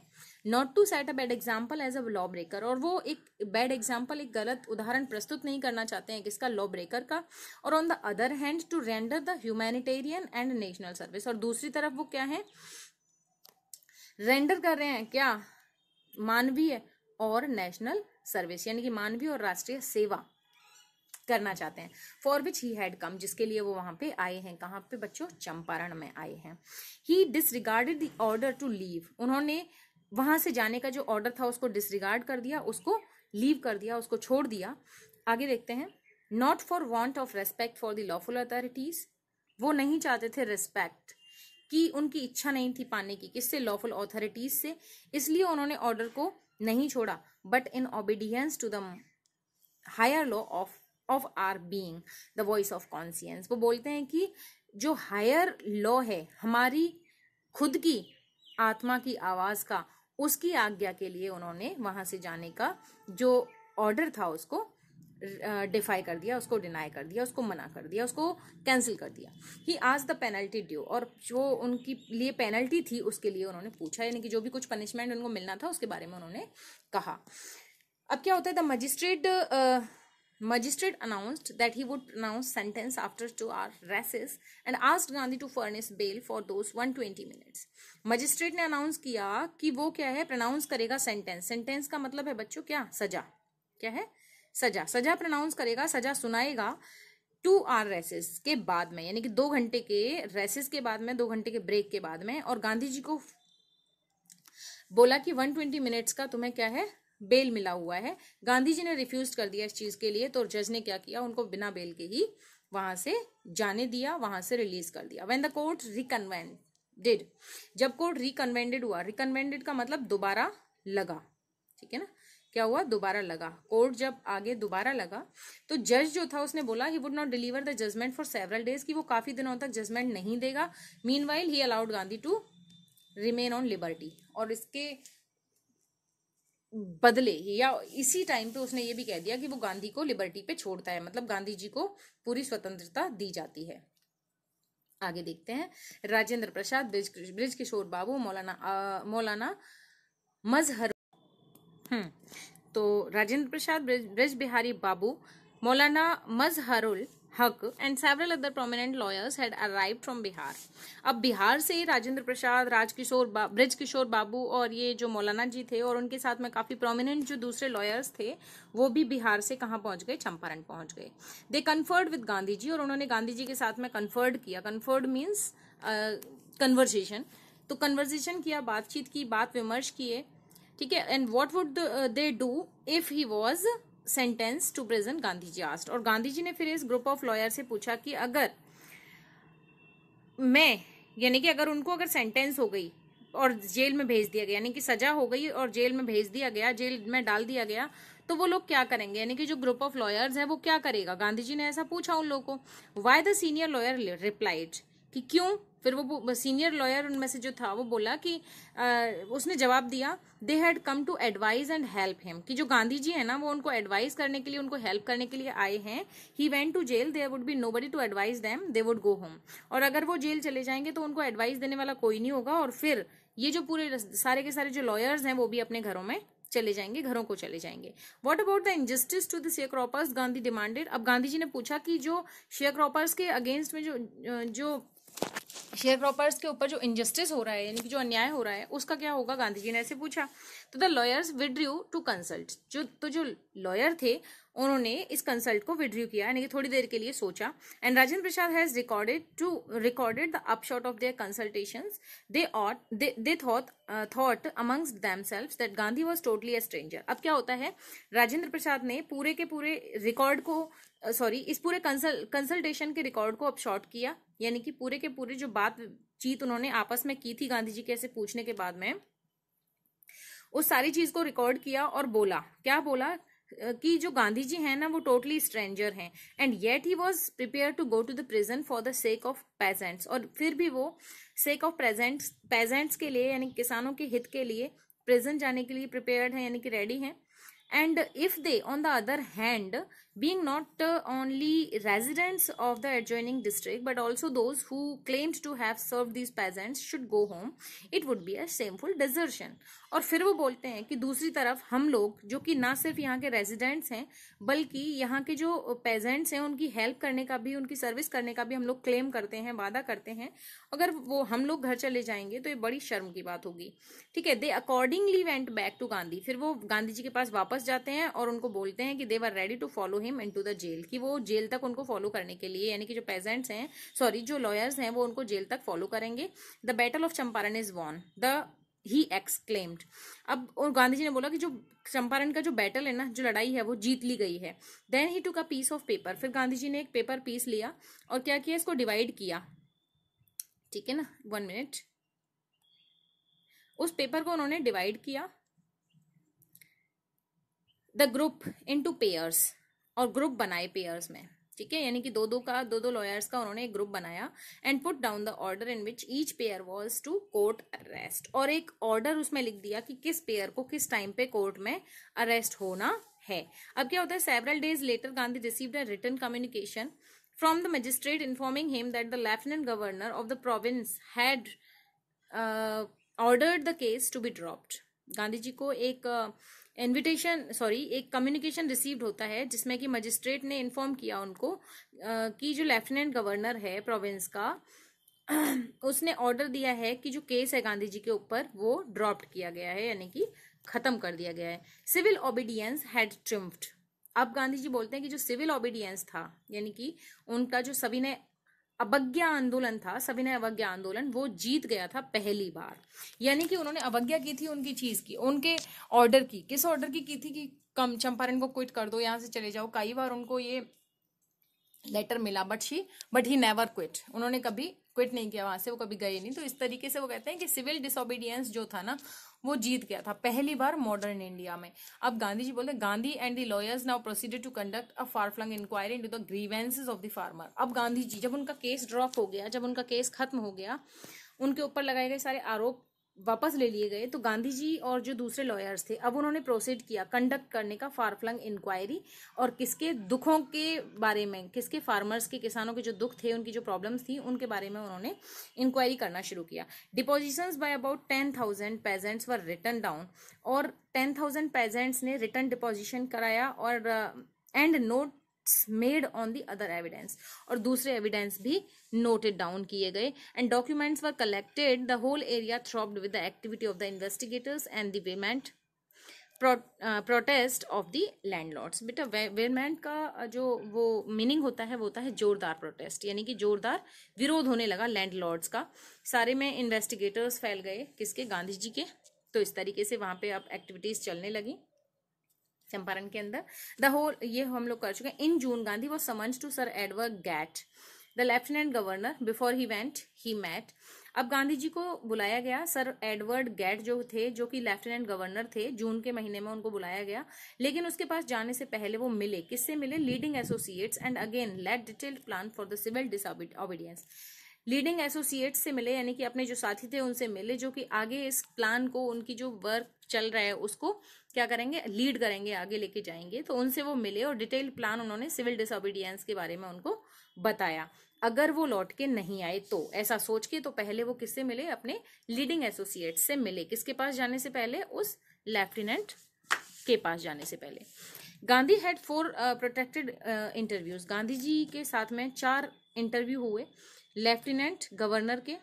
not to set a bad example as a law breaker और वो एक बैड एग्जाम्पल एक गलत उदाहरण प्रस्तुत नहीं करना चाहते हैं किसका लॉ ब्रेकर का और on the other hand to render the humanitarian and national service और दूसरी तरफ वो क्या है रेंडर कर रहे हैं क्या मानवीय और नेशनल सर्विस यानी कि मानवीय और राष्ट्रीय सेवा करना चाहते हैं फॉर विच ही हैड कम जिसके लिए वो वहाँ पे आए हैं कहाँ पे बच्चों चंपारण में आए हैं he disregarded the order to leave उन्होंने वहाँ से जाने का जो ऑर्डर था उसको डिसरिगार्ड कर दिया उसको लीव कर दिया उसको छोड़ दिया आगे देखते हैं not for want of respect for the lawful authorities वो नहीं चाहते थे रेस्पेक्ट कि उनकी इच्छा नहीं थी पाने की किससे लॉफुल अथॉरिटीज से इसलिए उन्होंने ऑर्डर को नहीं छोड़ा but in obedience to the higher law of of our being the voice of conscience वो बोलते हैं कि जो हायर लॉ है हमारी खुद की आत्मा की आवाज़ का उसकी आज्ञा के लिए उन्होंने वहाँ से जाने का जो ऑर्डर था उसको डिफाई कर दिया उसको डिनाई कर दिया उसको मना कर दिया उसको कैंसिल कर दिया ही आज द पेनल्टी ड्यू और जो उनके लिए पेनल्टी थी उसके लिए उन्होंने पूछा यानी कि जो भी कुछ पनिशमेंट उनको मिलना था उसके बारे में उन्होंने कहा अब क्या होता है the magistrate magistrate announced that he would announce sentence after two hour recess and asked Gandhi to furnish bail for those one twenty minutes magistrate ने अनाउंस किया कि वो क्या है प्रनाउंस करेगा सेंटेंस सेंटेंस का मतलब है बच्चों क्या सजा क्या है सजा सजा प्रोनाउंस करेगा सजा सुनाएगा टू आर रेसेस के बाद में यानी कि दो घंटे के रेसेस के बाद में दो घंटे के ब्रेक के बाद में और गांधी जी को बोला कि वन ट्वेंटी मिनट्स का तुम्हें क्या है बेल मिला हुआ है गांधी जी ने रिफ्यूज कर दिया इस चीज के लिए तो जज ने क्या किया उनको बिना बेल के ही वहां से जाने दिया वहां से रिलीज कर दिया वेन द कोर्ट रिकनवेंडेड जब कोर्ट रिकनवेंडेड हुआ रिकनवेंडेड का मतलब दोबारा लगा ठीक है ना क्या हुआ दोबारा लगा कोर्ट जब आगे दोबारा लगा तो जज जो था उसने बोला he would not deliver the judgment for several days कि वो काफी दिनों तक जजमेंट नहीं देगा meanwhile he allowed Gandhi to remain on liberty और इसके बदले या इसी टाइम पे उसने ये भी कह दिया कि वो गांधी को लिबर्टी पे छोड़ता है मतलब गांधी जी को पूरी स्वतंत्रता दी जाती है आगे देखते हैं राजेंद्र प्रसाद ब्रिज किशोर बाबू मौलाना मौलाना मजहर हम्म। तो राजेंद्र प्रसाद ब्रज बिहारी बाबू Maulana Mazharul Haque and several other prominent lawyers had arrive from Bihar अब बिहार से राजेंद्र प्रसाद राजकिशोर बा, ब्रज किशोर बाबू और ये जो मौलाना जी थे और उनके साथ में काफ़ी प्रोमिनेंट जो दूसरे लॉयर्स थे वो भी बिहार से कहाँ पहुँच गए चंपारण पहुँच गए they conferred with Gandhi ji और उन्होंने गांधी जी के साथ में कन्फर्ड किया कन्फर्ड मीन्स कन्वर्जेशन तो कन्वर्जेशन किया बातचीत की बात विमर्श किए ठीक है and what would they do if he was sentence to present Gandhi ji asked और गांधी जी ने फिर इस ग्रुप ऑफ लॉयर से पूछा कि अगर मैं यानी कि अगर उनको अगर सेंटेंस हो गई और जेल में भेज दिया गया यानी कि सजा हो गई और जेल में भेज दिया गया जेल में डाल दिया गया तो वो लोग क्या करेंगे यानी कि जो ग्रुप ऑफ लॉयर्स है वो क्या करेगा गांधी जी ने ऐसा पूछा उन लोगों को why the senior lawyer replied कि क्यों फिर वो सीनियर लॉयर उनमें से जो था वो बोला कि आ, उसने जवाब दिया they had come to advise and help him कि जो गांधी जी है ना वो उनको एडवाइज करने के लिए उनको हेल्प करने के लिए आए हैं he went to jail there would be nobody to advise them they would go home और अगर वो जेल चले जाएंगे तो उनको एडवाइस देने वाला कोई नहीं होगा और फिर ये जो पूरे सारे के सारे जो लॉयर्स हैं वो भी अपने घरों में चले जाएंगे घरों को चले जाएंगे what about the injustice to the sharecroppers Gandhi demanded अब गांधी जी ने पूछा कि जो शेयर क्रॉपर्स के अगेंस्ट में जो जो शेयर क्रॉपर्स के ऊपर जो इनजस्टिस हो रहा है यानी कि जो अन्याय हो रहा है उसका क्या होगा गांधी जी ने ऐसे पूछा तो the lawyers withdrew to consult जो तो जो लॉयर थे उन्होंने इस कंसल्ट को विड्रू किया यानी कि थोड़ी देर के लिए सोचा and Rajendra Prasad has recorded to recorded the upshot of their consultation they ought they thought thought amongst them that Gandhi was totally a stranger अब क्या होता है राजेंद्र प्रसाद ने पूरे के पूरे रिकॉर्ड को सॉरी uh, इस पूरे कंसल्टेशन के रिकॉर्ड को अपशॉट किया यानी कि पूरे के पूरे जो बात चीत उन्होंने आपस में की थी गांधी जी के ऐसे पूछने के बाद में उस सारी चीज को रिकॉर्ड किया और बोला क्या बोला कि जो गांधी जी हैं ना वो टोटली स्ट्रेंजर हैं and yet he was prepare to go to the prison for the sake of peasants और फिर भी वो सेक ऑफ प्रेजेंट्स पेजेंट्स के लिए यानी किसानों के हित के लिए प्रिजन जाने के लिए प्रिपेयर्ड हैं यानी कि रेडी हैं and if they on the other hand being not uh, only residents of the adjoining district but also those who claimed to have served these peasants should go home it would be a shameful desertion और फिर वो बोलते हैं कि दूसरी तरफ हम लोग जो कि ना सिर्फ यहाँ के रेजिडेंट्स हैं बल्कि यहाँ के जो पेजेंट्स हैं उनकी हेल्प करने का भी उनकी सर्विस करने का भी हम लोग क्लेम करते हैं वादा करते हैं अगर वो हम लोग घर चले जाएंगे तो ये बड़ी शर्म की बात होगी ठीक है they accordingly went back to Gandhi फिर वो गांधी जी के पास वापस जाते हैं और उनको बोलते हैं कि they were ready to follow him into the jail कि वो जेल तक उनको फॉलो करने के लिए यानी कि जो पेजेंट्स हैं सॉरी जो लॉयर्स हैं वो उनको जेल तक फॉलो करेंगे the battle of Champaran is won the he exclaimed अब और गांधी जी ने बोला कि जो चंपारण का जो बैटल है ना जो लड़ाई है वो जीत ली गई है then he took a piece of paper फिर गांधी जी ने एक पेपर पीस लिया और क्या किया इसको डिवाइड किया ठीक है ना वन मिनट उस पेपर को उन्होंने डिवाइड किया the group into pairs और ग्रुप बनाए पेयर्स में ठीक है यानी कि दो दो का दो दो लॉयर्स का उन्होंने एक ग्रुप बनाया and put down the order in which each pair was to court arrest और एक ऑर्डर उसमें लिख दिया कि किस पेयर को किस टाइम पे कोर्ट में अरेस्ट होना है अब क्या होता है several days later Gandhi receive a return communication from the magistrate informing him that the lieutenant governor of the province had ordered the case to be dropped Gandhi ji को एक uh, इनविटेशन सॉरी एक कम्युनिकेशन रिसीव्ड होता है जिसमें कि magistrate ने inform किया उनको कि जो लेफ्टिनेंट गवर्नर है प्रोविंस का उसने ऑर्डर दिया है कि जो केस है गांधी जी के ऊपर वो ड्रॉप्ड किया गया है यानी कि खत्म कर दिया गया है सिविल ओबीडियंस हैड ट्रिम्फ्ड अब गांधी जी बोलते हैं कि जो सिविल ओबीडियंस था यानी कि उनका जो सभी ने अवज्ञा आंदोलन था सविनय अवज्ञा आंदोलन वो जीत गया था पहली बार यानी कि उन्होंने अवज्ञा की थी उनकी चीज की उनके ऑर्डर की किस ऑर्डर की की थी कि कम चंपारण को क्विट कर दो यहाँ से चले जाओ कई बार उनको ये लेटर मिला but she but he never quit उन्होंने कभी क्विट नहीं किया वहां से वो कभी गए नहीं तो इस तरीके से वो कहते हैं कि सिविल डिसोबीडियंस जो था ना वो जीत गया था पहली बार मॉडर्न इंडिया में अब गांधी जी हैं Gandhi and the lawyers now proceeded to conduct a far flung inquiry into the grievances of the farmer अब गांधी जी जब उनका केस ड्रॉप हो गया जब उनका केस खत्म हो गया उनके ऊपर लगाए गए सारे आरोप वापस ले लिए गए तो गांधी जी और जो दूसरे लॉयर्स थे अब उन्होंने प्रोसीड किया कंडक्ट करने का फारफ्लंग इंक्वायरी और किसके दुखों के बारे में किसके फार्मर्स के किसानों के जो दुख थे उनकी जो प्रॉब्लम्स थी उनके बारे में उन्होंने इंक्वायरी करना शुरू किया depositions by about ten thousand peasants were written down और टेन थाउजेंड पेजेंट्स ने रिटर्न डिपोजिशन कराया और and uh, note made on the other evidence और दूसरे एविडेंस भी नोटेड डाउन किए गए and documents were collected the whole area throbbed with the activity of the investigators and the vehement protest of the landlords बेटा vehement का uh, जो वो meaning होता है वो होता है जोरदार प्रोटेस्ट यानी कि जोरदार विरोध होने लगा लैंडलॉर्ड्स का सारे में इन्वेस्टिगेटर्स फैल गए किसके गांधी जी के तो इस तरीके से वहाँ पे अब एक्टिविटीज़ चलने लगी चंपारण के अंदर द होल ये हम लोग कर चुके हैं in June Gandhi was summons to sir Edward Gait the lieutenant governor before he went he met अब गांधी जी को बुलाया गया सर एडवर्ड गैट जो थे जो कि लेफ्टिनेंट गवर्नर थे जून के महीने में उनको बुलाया गया लेकिन उसके पास जाने से पहले वो मिले किससे मिले leading associates and again laid detailed plan for the civil obedience leading associates से मिले यानी कि अपने जो साथी थे उनसे मिले जो कि आगे इस प्लान को उनकी जो वर्क चल रहा है उसको क्या करेंगे लीड करेंगे आगे लेके जाएंगे तो उनसे वो मिले और डिटेल प्लान उन्होंने सिविल डिसोबीडियंस के बारे में उनको बताया अगर वो लौट के नहीं आए तो ऐसा सोच के तो पहले वो किससे मिले अपने लीडिंग एसोसिएट से मिले किसके पास जाने से पहले उस लेफ्टिनेंट के पास जाने से पहले Gandhi had four protected interviews Gandhi ji के साथ में चार इंटरव्यू हुए लेफ्टिनेंट गवर्नर के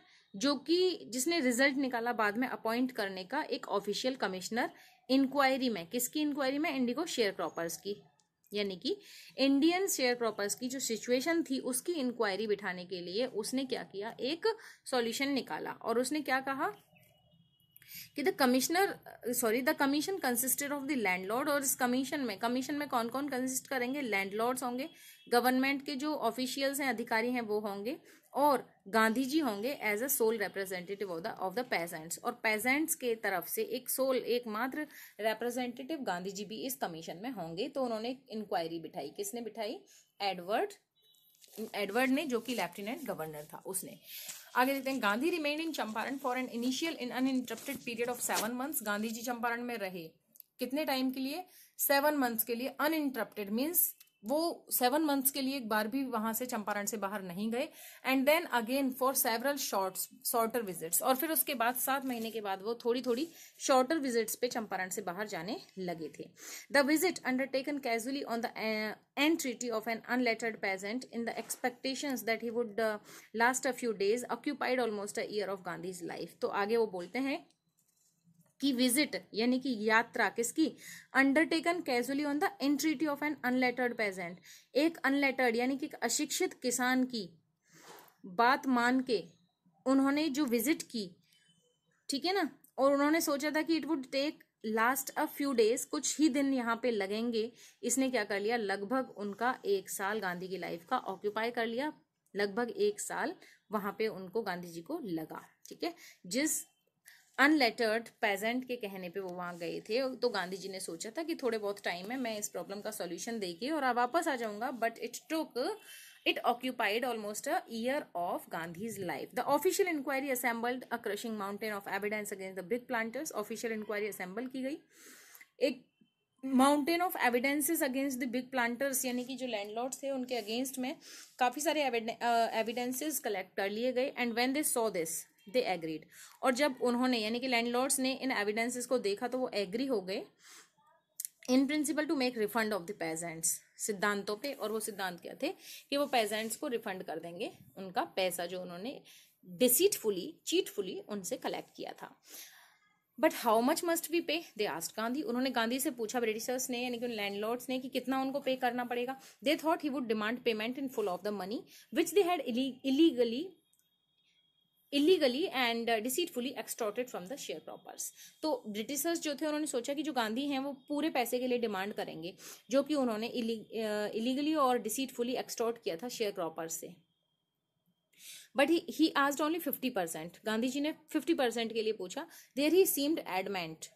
जो कि जिसने रिजल्ट निकाला बाद में अपॉइंट करने का एक ऑफिशियल कमिश्नर इंक्वायरी में किसकी इंक्वायरी में इंडिगो शेयर क्रॉपर्स की यानी कि इंडियन शेयर क्रॉपर्स की जो सिचुएशन थी उसकी इंक्वायरी बिठाने के लिए उसने क्या किया एक सॉल्यूशन निकाला और उसने क्या कहा कि the commissioner sorry the commission consisted of the landlord और इस कमीशन में कमीशन में कौन कौन कंसिस्ट करेंगे लैंडलॉर्ड्स होंगे गवर्नमेंट के जो ऑफिशियल्स हैं अधिकारी हैं वो होंगे और गांधी जी होंगे as a sole representative of the of the peasants और पेजेंट्स के तरफ से एक सोल एकमात्र रिप्रेजेंटेटिव गांधी जी भी इस कमीशन में होंगे तो उन्होंने इंक्वायरी बिठाई किसने बिठाई एडवर्ड एडवर्ड ने जो कि लेफ्टिनेंट गवर्नर था उसने आगे देखते हैं Gandhi remain in Champaran for an initial uninterrupted period of seven months Gandhi ji Champaran में रहे कितने टाइम के लिए सेवन मंथ्स के लिए अनइंटरप्टेड मीन्स वो सेवन मंथ्स के लिए एक बार भी वहां से चंपारण से बाहर नहीं गए and then again for several shorts shorter visits और फिर उसके बाद सात महीने के बाद वो थोड़ी थोड़ी शॉर्टर विजिट्स पे चंपारण से बाहर जाने लगे थे the visit undertaken casually on the entreaty of an unlettered peasant in the expectations that he would last a few days occupied almost a year of Gandhi's life तो आगे वो बोलते हैं की विजिट यानी कि यात्रा किसकी undertaken casually on the entreaty of an unlettered peasant एक अनलेटर्ड यानी कि अशिक्षित किसान की बात मान के उन्होंने जो विजिट की ठीक है ना और उन्होंने सोचा था कि it would take last a few days कुछ ही दिन यहाँ पे लगेंगे इसने क्या कर लिया लगभग उनका एक साल गांधी की लाइफ का ऑक्यूपाई कर लिया लगभग एक साल वहां पे उनको गांधी जी को लगा ठीक है जिस अनलेटर्ड पेजेंट के कहने पे वो वहाँ गए थे तो गांधी जी ने सोचा था कि थोड़े बहुत टाइम है मैं इस प्रॉब्लम का सॉल्यूशन देके और वापस आ जाऊंगा but it took it occupied almost a year of Gandhi's life the official inquiry assembled a crushing mountain of evidence against the big planters official inquiry assemble की गई एक mountain of evidences against the big planters यानी कि जो landlords थे उनके against में काफ़ी सारे एविडेंसेस कलेक्ट uh, कर लिए गए and when they saw this they agreed और जब उन्होंने यानी कि लैंडलॉर्ड्स ने इन एविडेंसेस को देखा तो वो एग्री हो गए in principle to make refund of the peasants सिद्धांतों पे और वो सिद्धांत क्या थे कि वो पेजेंट्स को रिफंड कर देंगे उनका पैसा जो उन्होंने डिसीटफुली चीटफुली उनसे कलेक्ट किया था but how much must be pay they asked Gandhi उन्होंने गांधी से पूछा ब्रिटिशर्स ने यानी कि लैंडलॉर्ड्स ने कि कितना उनको पे करना पड़ेगा they thought he would demand payment in full of the money which they had illegally illegally and deceitfully extorted from the share croppers तो ब्रिटिशर्स जो थे उन्होंने सोचा कि जो गांधी हैं वो पूरे पैसे के लिए डिमांड करेंगे जो कि उन्होंने इलीगली uh, और डिसीटफुली एक्सटॉर्ट किया था शेयर क्रॉपर्स से बट ही आज only fifty percent Gandhi ji ने फिफ्टी परसेंट के लिए पूछा देर ही सीम्ड एडमेंट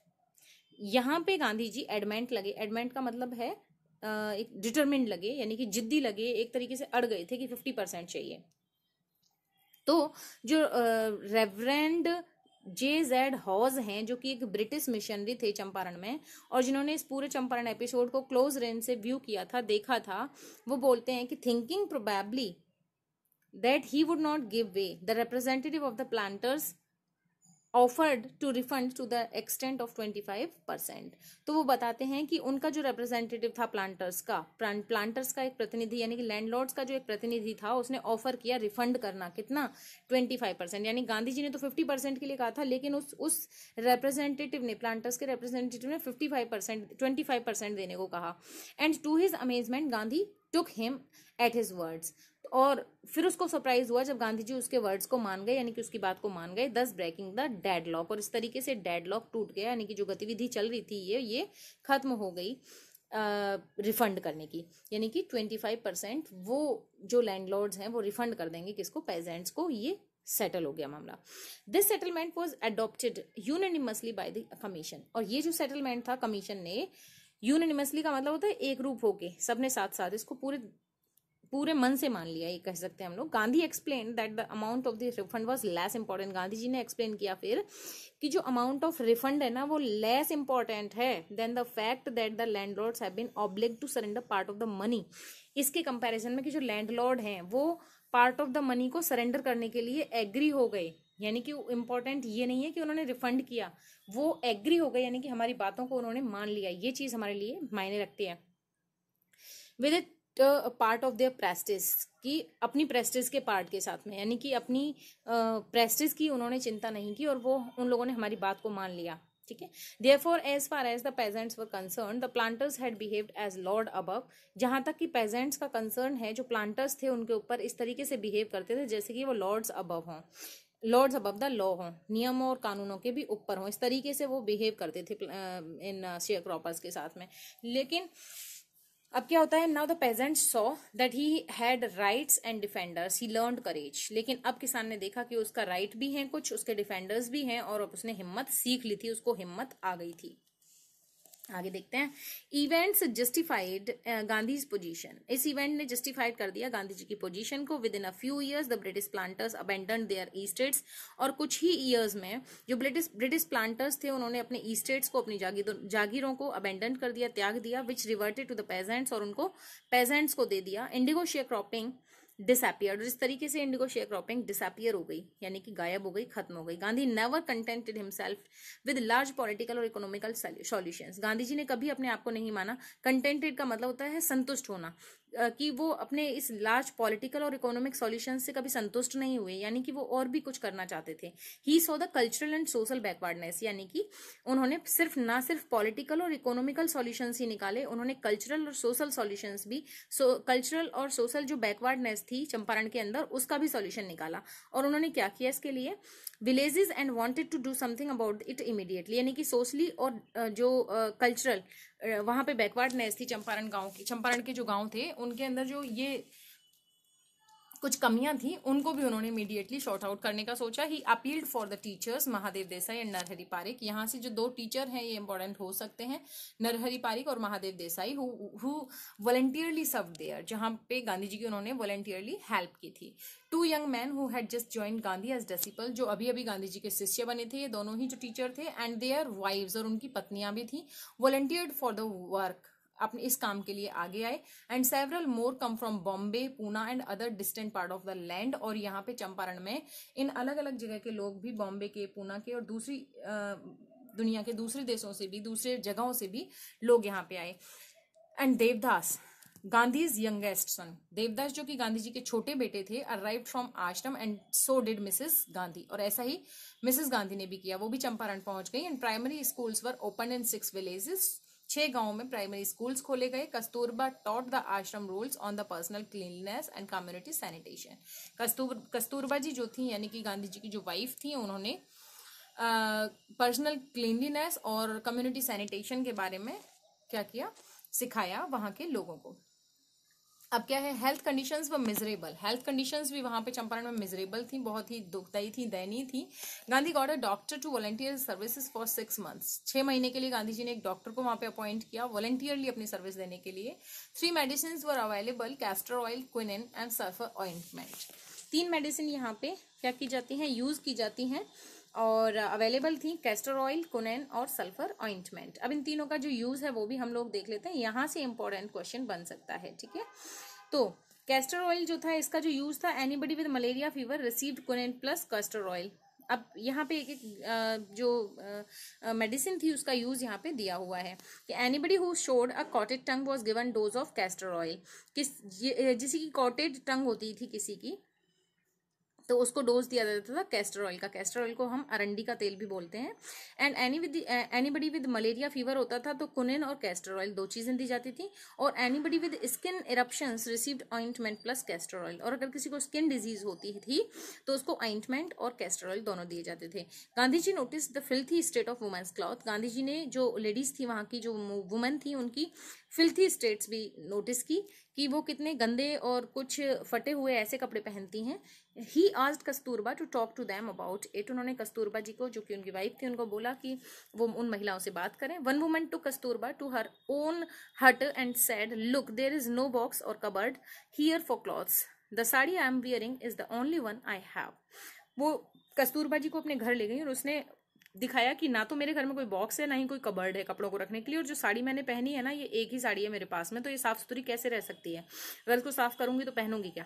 यहाँ पे गांधी जी एडमेंट लगे एडमेंट का मतलब है uh, एक डिटरमिंड लगे यानी कि जिद्दी लगे एक तरीके से अड़ गए थे कि फिफ्टी परसेंट चाहिए तो जो रेवरेंड जे जेड हॉज हैं जो कि एक ब्रिटिश मिशनरी थे चंपारण में और जिन्होंने इस पूरे चंपारण एपिसोड को क्लोज रेंज से व्यू किया था देखा था वो बोलते हैं कि thinking probably that he would not give way the representative of the planters offered to refund to the extent of twenty five percent तो वो बताते हैं कि उनका जो रिप्रेजेंटेटिव था प्लांटर्स का प्लांटर्स का एक प्रतिनिधि यानी कि लैंडलॉर्ड्स का जो एक प्रतिनिधि था उसने ऑफर किया रिफंड करना कितना ट्वेंटी फाइव परसेंट यानी गांधी जी ने तो फिफ्टी परसेंट के लिए कहा था लेकिन उस उस रिप्रेजेंटेटिव ने प्लांटर्स के रिप्रेजेंटेटिव ने fifty five percent twenty five percent देने को कहा and to his amazement Gandhi took him at his words और फिर उसको सरप्राइज हुआ जब गांधी जी उसके वर्ड्स को मान गए यानी कि उसकी बात को मान गए दस ब्रेकिंग द डेड लॉक और इस तरीके से डेड लॉक टूट गया यानी कि जो गतिविधि चल रही थी ये ये खत्म हो गई रिफंड करने की यानी कि ट्वेंटी फाइव परसेंट वो जो लैंडलॉर्ड्स हैं वो रिफंड कर देंगे किसको पेजेंट्स को ये सेटल हो गया मामला this settlement was adopted unanimously by the commission और ये जो सेटलमेंट था कमीशन ने यूनिमसली का मतलब होता है एक रूप होके सबने साथ साथ इसको पूरे पूरे मन से मान लिया ये कह सकते हैं हम लोग Gandhi explain that the amount of the refund was less important Gandhi ji ने एक्सप्लेन किया फिर कि जो अमाउंट ऑफ रिफंड है ना वो लेस इंपॉर्टेंट है than the fact that the landlords have been to surrender part of the money इसके कंपेरिजन में कि जो लैंडलॉर्ड हैं वो पार्ट ऑफ द मनी को सरेंडर करने के लिए एग्री हो गए यानी कि इम्पोर्टेंट ये नहीं है कि उन्होंने रिफंड किया वो एग्री हो गए यानी कि हमारी बातों को उन्होंने मान लिया ये चीज़ हमारे लिए मायने रखती है with part of their prestige की अपनी प्रेस्टिस के पार्ट के साथ में यानी कि अपनी प्रेस्टिस की उन्होंने चिंता नहीं की और वो उन लोगों ने हमारी बात को मान लिया ठीक है therefore as far as the peasants were concern the planters had behaved as lord above जहाँ तक कि पेजेंट्स का कंसर्न है जो प्लांटर्स थे उनके ऊपर इस तरीके से बिहेव करते थे जैसे कि वो लॉर्ड्स अबव हों लॉर्ड्स अबव द लॉ हों नियमों और कानूनों के भी ऊपर हों इस तरीके से वो बिहेव करते थे इन शेयर क्रॉपर्स के साथ में लेकिन अब क्या होता है now the peasant saw that he had rights and defenders he learn courage लेकिन अब किसान ने देखा कि उसका राइट भी है कुछ उसके डिफेंडर्स भी हैं और अब उसने हिम्मत सीख ली थी उसको हिम्मत आ गई थी आगे देखते हैं इवेंट्स जस्टिफाइड गांधीज पोजीशन इस इवेंट ने जस्टिफाइड कर दिया गांधी जी की पोजीशन को within a few years the British planters abandon their estates और कुछ ही ईयर्स में जो ब्रिटिश ब्रिटिश प्लांटर्स थे उन्होंने अपने ईस्टेट्स को अपनी जागीरों को अबेंडन कर दिया त्याग दिया which reverted to the peasants और उनको पेजेंट्स को दे दिया इंडिगोशिया क्रॉपिंग डिसअपियर्ड जिस तरीके से इंडिगो शेयर क्रॉपिंग डिसअपियर हो गई यानी कि गायब हो गई खत्म हो गई Gandhi never contented himself with large political और इकोनॉमिकल सॉल्यूशंस गांधी जी ने कभी अपने आप को नहीं माना कंटेंटेड का मतलब होता है संतुष्ट होना कि वो अपने इस लार्ज पॉलिटिकल और इकोनॉमिक सॉल्यूशन से कभी संतुष्ट नहीं हुए यानी कि वो और भी कुछ करना चाहते थे he saw the cultural and social backwardness यानी कि उन्होंने सिर्फ ना सिर्फ पॉलिटिकल और इकोनॉमिकल सॉल्यूशंस ही निकाले उन्होंने कल्चरल और सोशल सॉल्यूशंस भी कल्चरल और सोशल जो बैकवर्डनेस थी चंपारण के अंदर उसका भी सोल्यूशन निकाला और उन्होंने क्या किया इसके लिए villages and wanted to do something about it immediately यानी कि सोशली और जो कल्चरल uh, वहाँ पे बैकवर्डनेस थी चंपारण गांव की चंपारण के जो गांव थे उनके अंदर जो ये कुछ कमियां थी उनको भी उन्होंने इमीडिएटली शॉर्ट आउट करने का सोचा he appealed for the teachers Mahadev Desai and Narhari Parikh यहाँ से जो दो टीचर हैं ये इंपॉर्टेंट हो सकते हैं नरहरी पारिक और Mahadev Desai who voluntarily serve there जहाँ पे गांधी जी की उन्होंने वॉलेंटियरली हेल्प की थी two young man who had just join Gandhi as disciple जो अभी अभी गांधी जी के शिष्य बने थे ये दोनों ही जो टीचर थे एंड देयर वाइव्स और उनकी पत्नियां भी थी वॉलेंटियर्ड फॉर द वर्क अपने इस काम के लिए आगे आए and several more come from Bombay Poona and other distant part of the land और यहाँ पे चंपारण में इन अलग अलग जगह के लोग भी बॉम्बे के पूना के और दूसरी दुनिया के दूसरे देशों से भी दूसरे जगहों से भी लोग यहाँ पे आए and Devdas Gandhi his youngest son Devdas जो कि गांधी जी के छोटे बेटे थे arrive from ashram and so did Mrs Gandhi और ऐसा ही मिसेस गांधी ने भी किया वो भी चंपारण पहुंच गई and primary schools were open in six villages छह गांवों में प्राइमरी स्कूल्स खोले गए Kasturba taught the ashram rules on the personal cleanness and community sanitation Kastur Kasturba ji जो थी यानी कि गांधी जी की जो वाइफ थी उन्होंने पर्सनल क्लीनलीनेस और कम्युनिटी सैनिटेशन के बारे में क्या किया सिखाया वहाँ के लोगों को अब क्या है health conditions were miserable health conditions भी वहाँ पे चंपारण में मिजरेबल थी बहुत ही दुखदाई थी दयनीय थी Gandhi got a doctor to volunteer services for six months छः महीने के लिए गांधी जी ने एक डॉक्टर को वहाँ पे अपॉइंट किया वॉलंटियरली अपनी सर्विस देने के लिए three medicine were available castor oil quinine and sulphur ointment तीन मेडिसिन यहाँ पे क्या की जाती हैं यूज़ की जाती हैं और अवेलेबल थी कैस्टर ऑयल कोनेन और सल्फर ऑइंटमेंट अब इन तीनों का जो यूज़ है वो भी हम लोग देख लेते हैं यहाँ से इम्पोर्टेंट क्वेश्चन बन सकता है ठीक है तो कैस्टर ऑयल जो था इसका जो यूज़ था anybody with malaria fever received quinine plus castor oil अब यहाँ पे एक एक जो मेडिसिन थी उसका यूज़ यहाँ पे दिया हुआ है कि anybody who showed a coated tongue was given dose of castor oil किस जिसकी कॉटेड टंग होती थी किसी की तो उसको डोज दिया जाता था कैस्टर ऑयल का कैस्टर ऑयल को हम अरंडी का तेल भी बोलते हैं and any with anybody with malaria fever होता था तो कुनिन और कैस्टर ऑयल दो चीज़ें दी जाती थी और anybody with skin eruptions received ointment plus castor oil और अगर किसी को स्किन डिजीज होती थी तो उसको ऑइंटमेंट और कैस्टर ऑयल दोनों दिए जाते थे Gandhi ji notice the filthy state of women's cloth Gandhi ji ने जो लेडीज थी वहाँ की जो वुमेन थी उनकी फिल्थी स्टेट्स भी नोटिस की कि वो कितने गंदे और कुछ फटे हुए ऐसे कपड़े पहनती हैं ही आज Kasturba to talk to them about it उन्होंने कस्तूरबा जी को जो कि उनकी वाइफ थी उनको बोला कि वो उन महिलाओं से बात करें one woman to Kasturba to her own hut and said look there is no box or cupboard here for clothes the sari I am wearing is the only one I have वो कस्तूरबा जी को अपने घर ले गई और उसने दिखाया कि ना तो मेरे घर में कोई बॉक्स है ना ही कोई कबर्ड है कपड़ों को रखने के लिए और जो साड़ी मैंने पहनी है ना ये एक ही साड़ी है मेरे पास में तो ये साफ सुथरी कैसे रह सकती है अगर इसको साफ करूंगी तो पहनूंगी क्या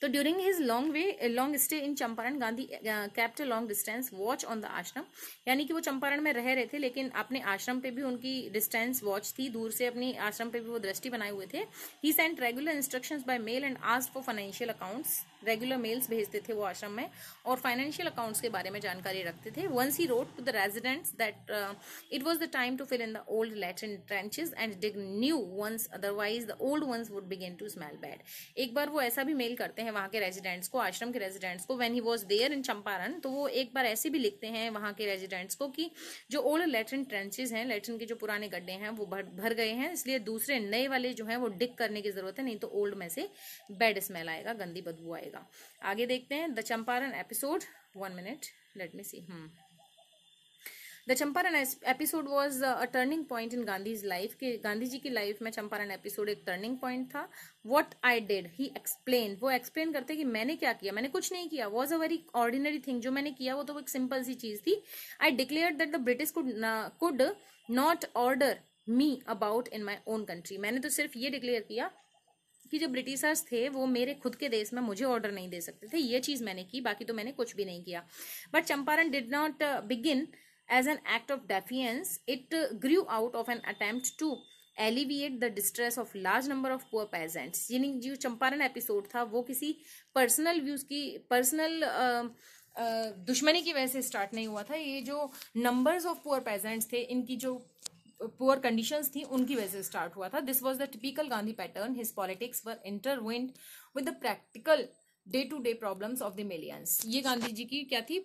तो during his long way long stay in Champaran Gandhi kept long distance watch on the ashram यानी कि वो चंपारण में रह रहे थे लेकिन अपने आश्रम पे भी उनकी डिस्टेंस वॉच थी दूर से अपने आश्रम पे भी वो दृष्टि बनाए हुए थे he sent regular instruction by mail and asked for financial accounts regular mails भेजते थे वो आश्रम में और फाइनेंशियल अकाउंट्स के बारे में जानकारी रखते थे once he wrote to the residents that it was the time to fill in the old latrine trenches and dig new ones otherwise the old ones would begin to smell bad एक बार वो ऐसा भी mail करते हैं वहाँ के residents को आश्रम के रेजिडेंट्स को when he was there in Champaran तो वो एक बार ऐसे भी लिखते हैं वहाँ के रेजिडेंट्स को कि जो ओल्ड लेटर ट्रेंचेज हैं लेटिन के जो पुराने गड्ढे हैं वो भर भर गए हैं इसलिए दूसरे नए वाले जो हैं वो डिग करने की जरूरत है नहीं तो ओल्ड में से बैड स्मेल आएगा गंदी बदबू आएगा मिलेगा आगे देखते हैं the Champaran episode one minute let me see hmm the Champaran episode was a turning point in Gandhi's life के गांधी जी की लाइफ में चंपारण एपिसोड एक टर्निंग पॉइंट था what I did he explain वो एक्सप्लेन करते कि मैंने क्या किया मैंने कुछ नहीं किया was a very ordinary thing जो मैंने किया वो तो एक सिंपल सी चीज थी I declare that the British could not order me about in my own country मैंने तो सिर्फ ये डिक्लेयर किया कि जो ब्रिटिशर्स थे वो मेरे खुद के देश में मुझे ऑर्डर नहीं दे सकते थे ये चीज़ मैंने की बाकी तो मैंने कुछ भी नहीं किया but Champaran did not begin as an act of defiance it grew out of an attempt to alleviate the distress of large number of poor peasants यानी जो चंपारण एपिसोड था वो किसी पर्सनल व्यूज की पर्सनल uh, uh, दुश्मनी की वजह से स्टार्ट नहीं हुआ था ये जो नंबर्स ऑफ पुअर पेजेंट्स थे इनकी जो पुअर कंडीशंस थी उनकी वजह से स्टार्ट हुआ था this was the typical Gandhi pattern his politics were intertwined with the practical day to day problems of the millions ये गांधी जी की क्या थी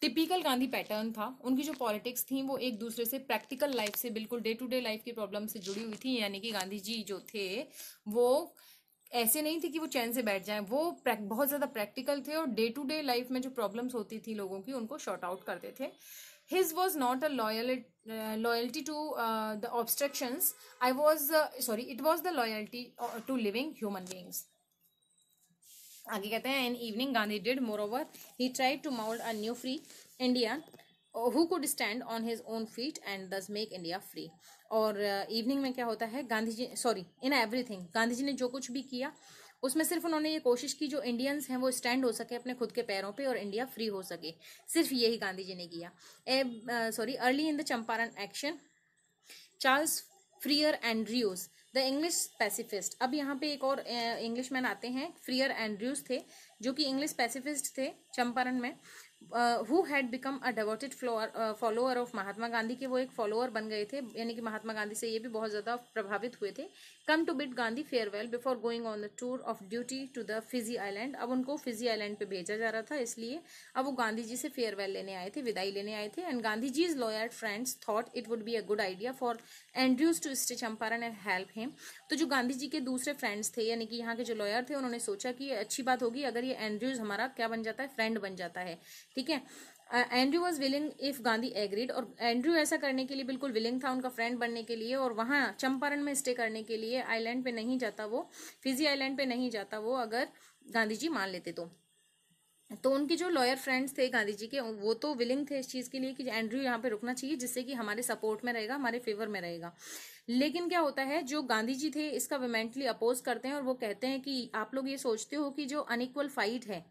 टिपिकल गांधी पैटर्न था उनकी जो पॉलिटिक्स थी वो एक दूसरे से प्रैक्टिकल लाइफ से बिल्कुल डे टू डे लाइफ की प्रॉब्लम से जुड़ी हुई थी यानी कि गांधी जी जो थे वो ऐसे नहीं थे कि वो चैन से बैठ जाएं वो बहुत ज़्यादा प्रैक्टिकल थे और डे टू डे लाइफ में जो प्रॉब्लम्स होती थी लोगों की उनको शॉर्ट आउट करते थे his was not a loyalty uh, loyalty to uh, the obstructions i was uh, sorry it was the loyalty uh, to living human beings आगे कहते हैं in evening Gandhi did moreover he tried to mould a new free India who could stand on his own feet and thus make India free और evening uh, में क्या होता है Gandhi ji sorry in everything Gandhi ji ने जो कुछ भी किया उसमें सिर्फ उन्होंने ये कोशिश की जो इंडियंस हैं वो स्टैंड हो सके अपने खुद के पैरों पे और इंडिया फ्री हो सके सिर्फ यही गांधी जी ने किया sorry early in the Champaran action Charles Freer Andrews the English pacifist अब यहाँ पे एक और इंग्लिश मैन आते हैं फ्रियर एंड्रयूज थे जो कि इंग्लिश पैसिफिस्ट थे चंपारण में who had become a devoted follower of Mahatma Gandhi के वो एक फॉलोअर बन गए थे यानी कि महात्मा गांधी से ये भी बहुत ज़्यादा प्रभावित हुए थे come to bid Gandhi farewell before going on the tour of duty to the Fiji island अब उनको फिजी आइलैंड पे भेजा जा रहा था इसलिए अब वो गांधी जी से फेयरवेल लेने आए थे विदाई लेने आए थे and Gandhi ji his lawyer friends thought it would be a good idea for Andrews to stay Champaran and help him तो जो गांधी जी के दूसरे फ्रेंड्स थे यानी कि यहाँ के जो लॉयर थे उन्होंने सोचा कि अच्छी बात होगी अगर ये एंड्रूज हमारा क्या बन जाता है फ्रेंड बन जाता है ठीक है Andrew was willing if Gandhi agreed और एंड्रू ऐसा करने के लिए बिल्कुल विलिंग था उनका फ्रेंड बनने के लिए और वहाँ चंपारण में स्टे करने के लिए आइलैंड पे नहीं जाता वो फिजी आइलैंड पे नहीं जाता वो अगर गांधी जी मान लेते तो तो उनके जो लॉयर फ्रेंड्स थे गांधी जी के वो तो विलिंग थे इस चीज़ के लिए कि एंड्रू यहाँ पे रुकना चाहिए जिससे कि हमारे सपोर्ट में रहेगा हमारे फेवर में रहेगा लेकिन क्या होता है जो गांधी जी थे इसका वेमेंटली अपोज करते हैं और वो कहते हैं कि आप लोग ये सोचते हो कि जो अनइक्वल फाइट है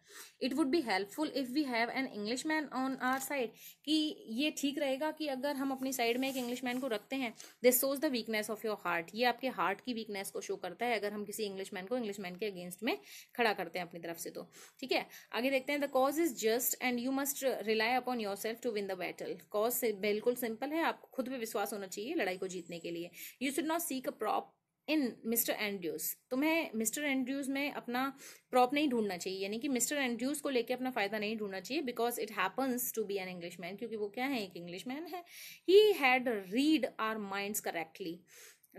it would be helpful if we have an Englishman on our side कि ये ठीक रहेगा कि अगर हम अपनी साइड में एक इंग्लिश मैन को रखते हैं this shows the weakness of your heart ये आपके हार्ट की वीकनेस को शो करता है अगर हम किसी इंग्लिश मैन को इंग्लिश मैन के अगेंस्ट में खड़ा करते हैं अपनी तरफ से तो ठीक है आगे देखते हैं the cause is just and you must rely upon yourself to win the battle cause बिल्कुल सिंपल है आपको खुद पर विश्वास होना चाहिए लड़ाई को जीतने के लिए you should not seek a prop in Mr Andrews तुम्हें मिस्टर एंड्रयूज में अपना प्रॉप नहीं ढूंढना चाहिए यानी कि मिस्टर एंड्रयूज को लेके अपना फायदा नहीं ढूंढना चाहिए because it happens to be an Englishman क्योंकि वो क्या है एक इंग्लिश मैन है he had read our minds correctly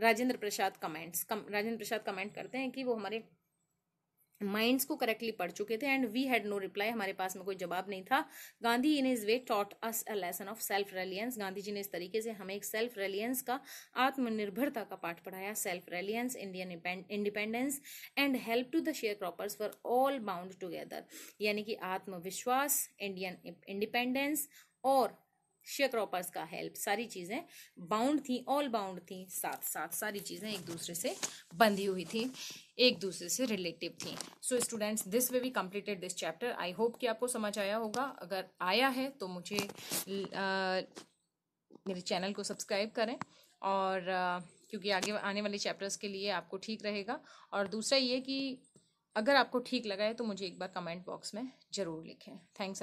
Rajendra Prasad comments कम राजेंद्र प्रसाद कमेंट करते हैं कि वो हमारे माइंड्स को करेक्टली पढ़ चुके थे and we had no reply हमारे पास में कोई जवाब नहीं था Gandhi in his way taught us a lesson of self reliance Gandhi ji ने इस तरीके से हमें एक सेल्फ रेलियंस का आत्मनिर्भरता का पाठ पढ़ाया self reliance Indian independence and help to the sharecroppers for all bound together यानी कि आत्मविश्वास इंडियन इंडिपेंडेंस और शेयक्रॉपर्स का हेल्प सारी चीज़ें बाउंड थी ऑल बाउंड थी साथ साथ सारी चीज़ें एक दूसरे से बंधी हुई थी एक दूसरे से रिलेटिव थी so students this way we completed this chapter I hope कि आपको समझ आया होगा अगर आया है तो मुझे आ, मेरे चैनल को सब्सक्राइब करें और आ, क्योंकि आगे आने वाले चैप्टर्स के लिए आपको ठीक रहेगा और दूसरा ये कि अगर आपको ठीक लगा है तो मुझे एक बार कमेंट बॉक्स में ज़रूर लिखें थैंक्स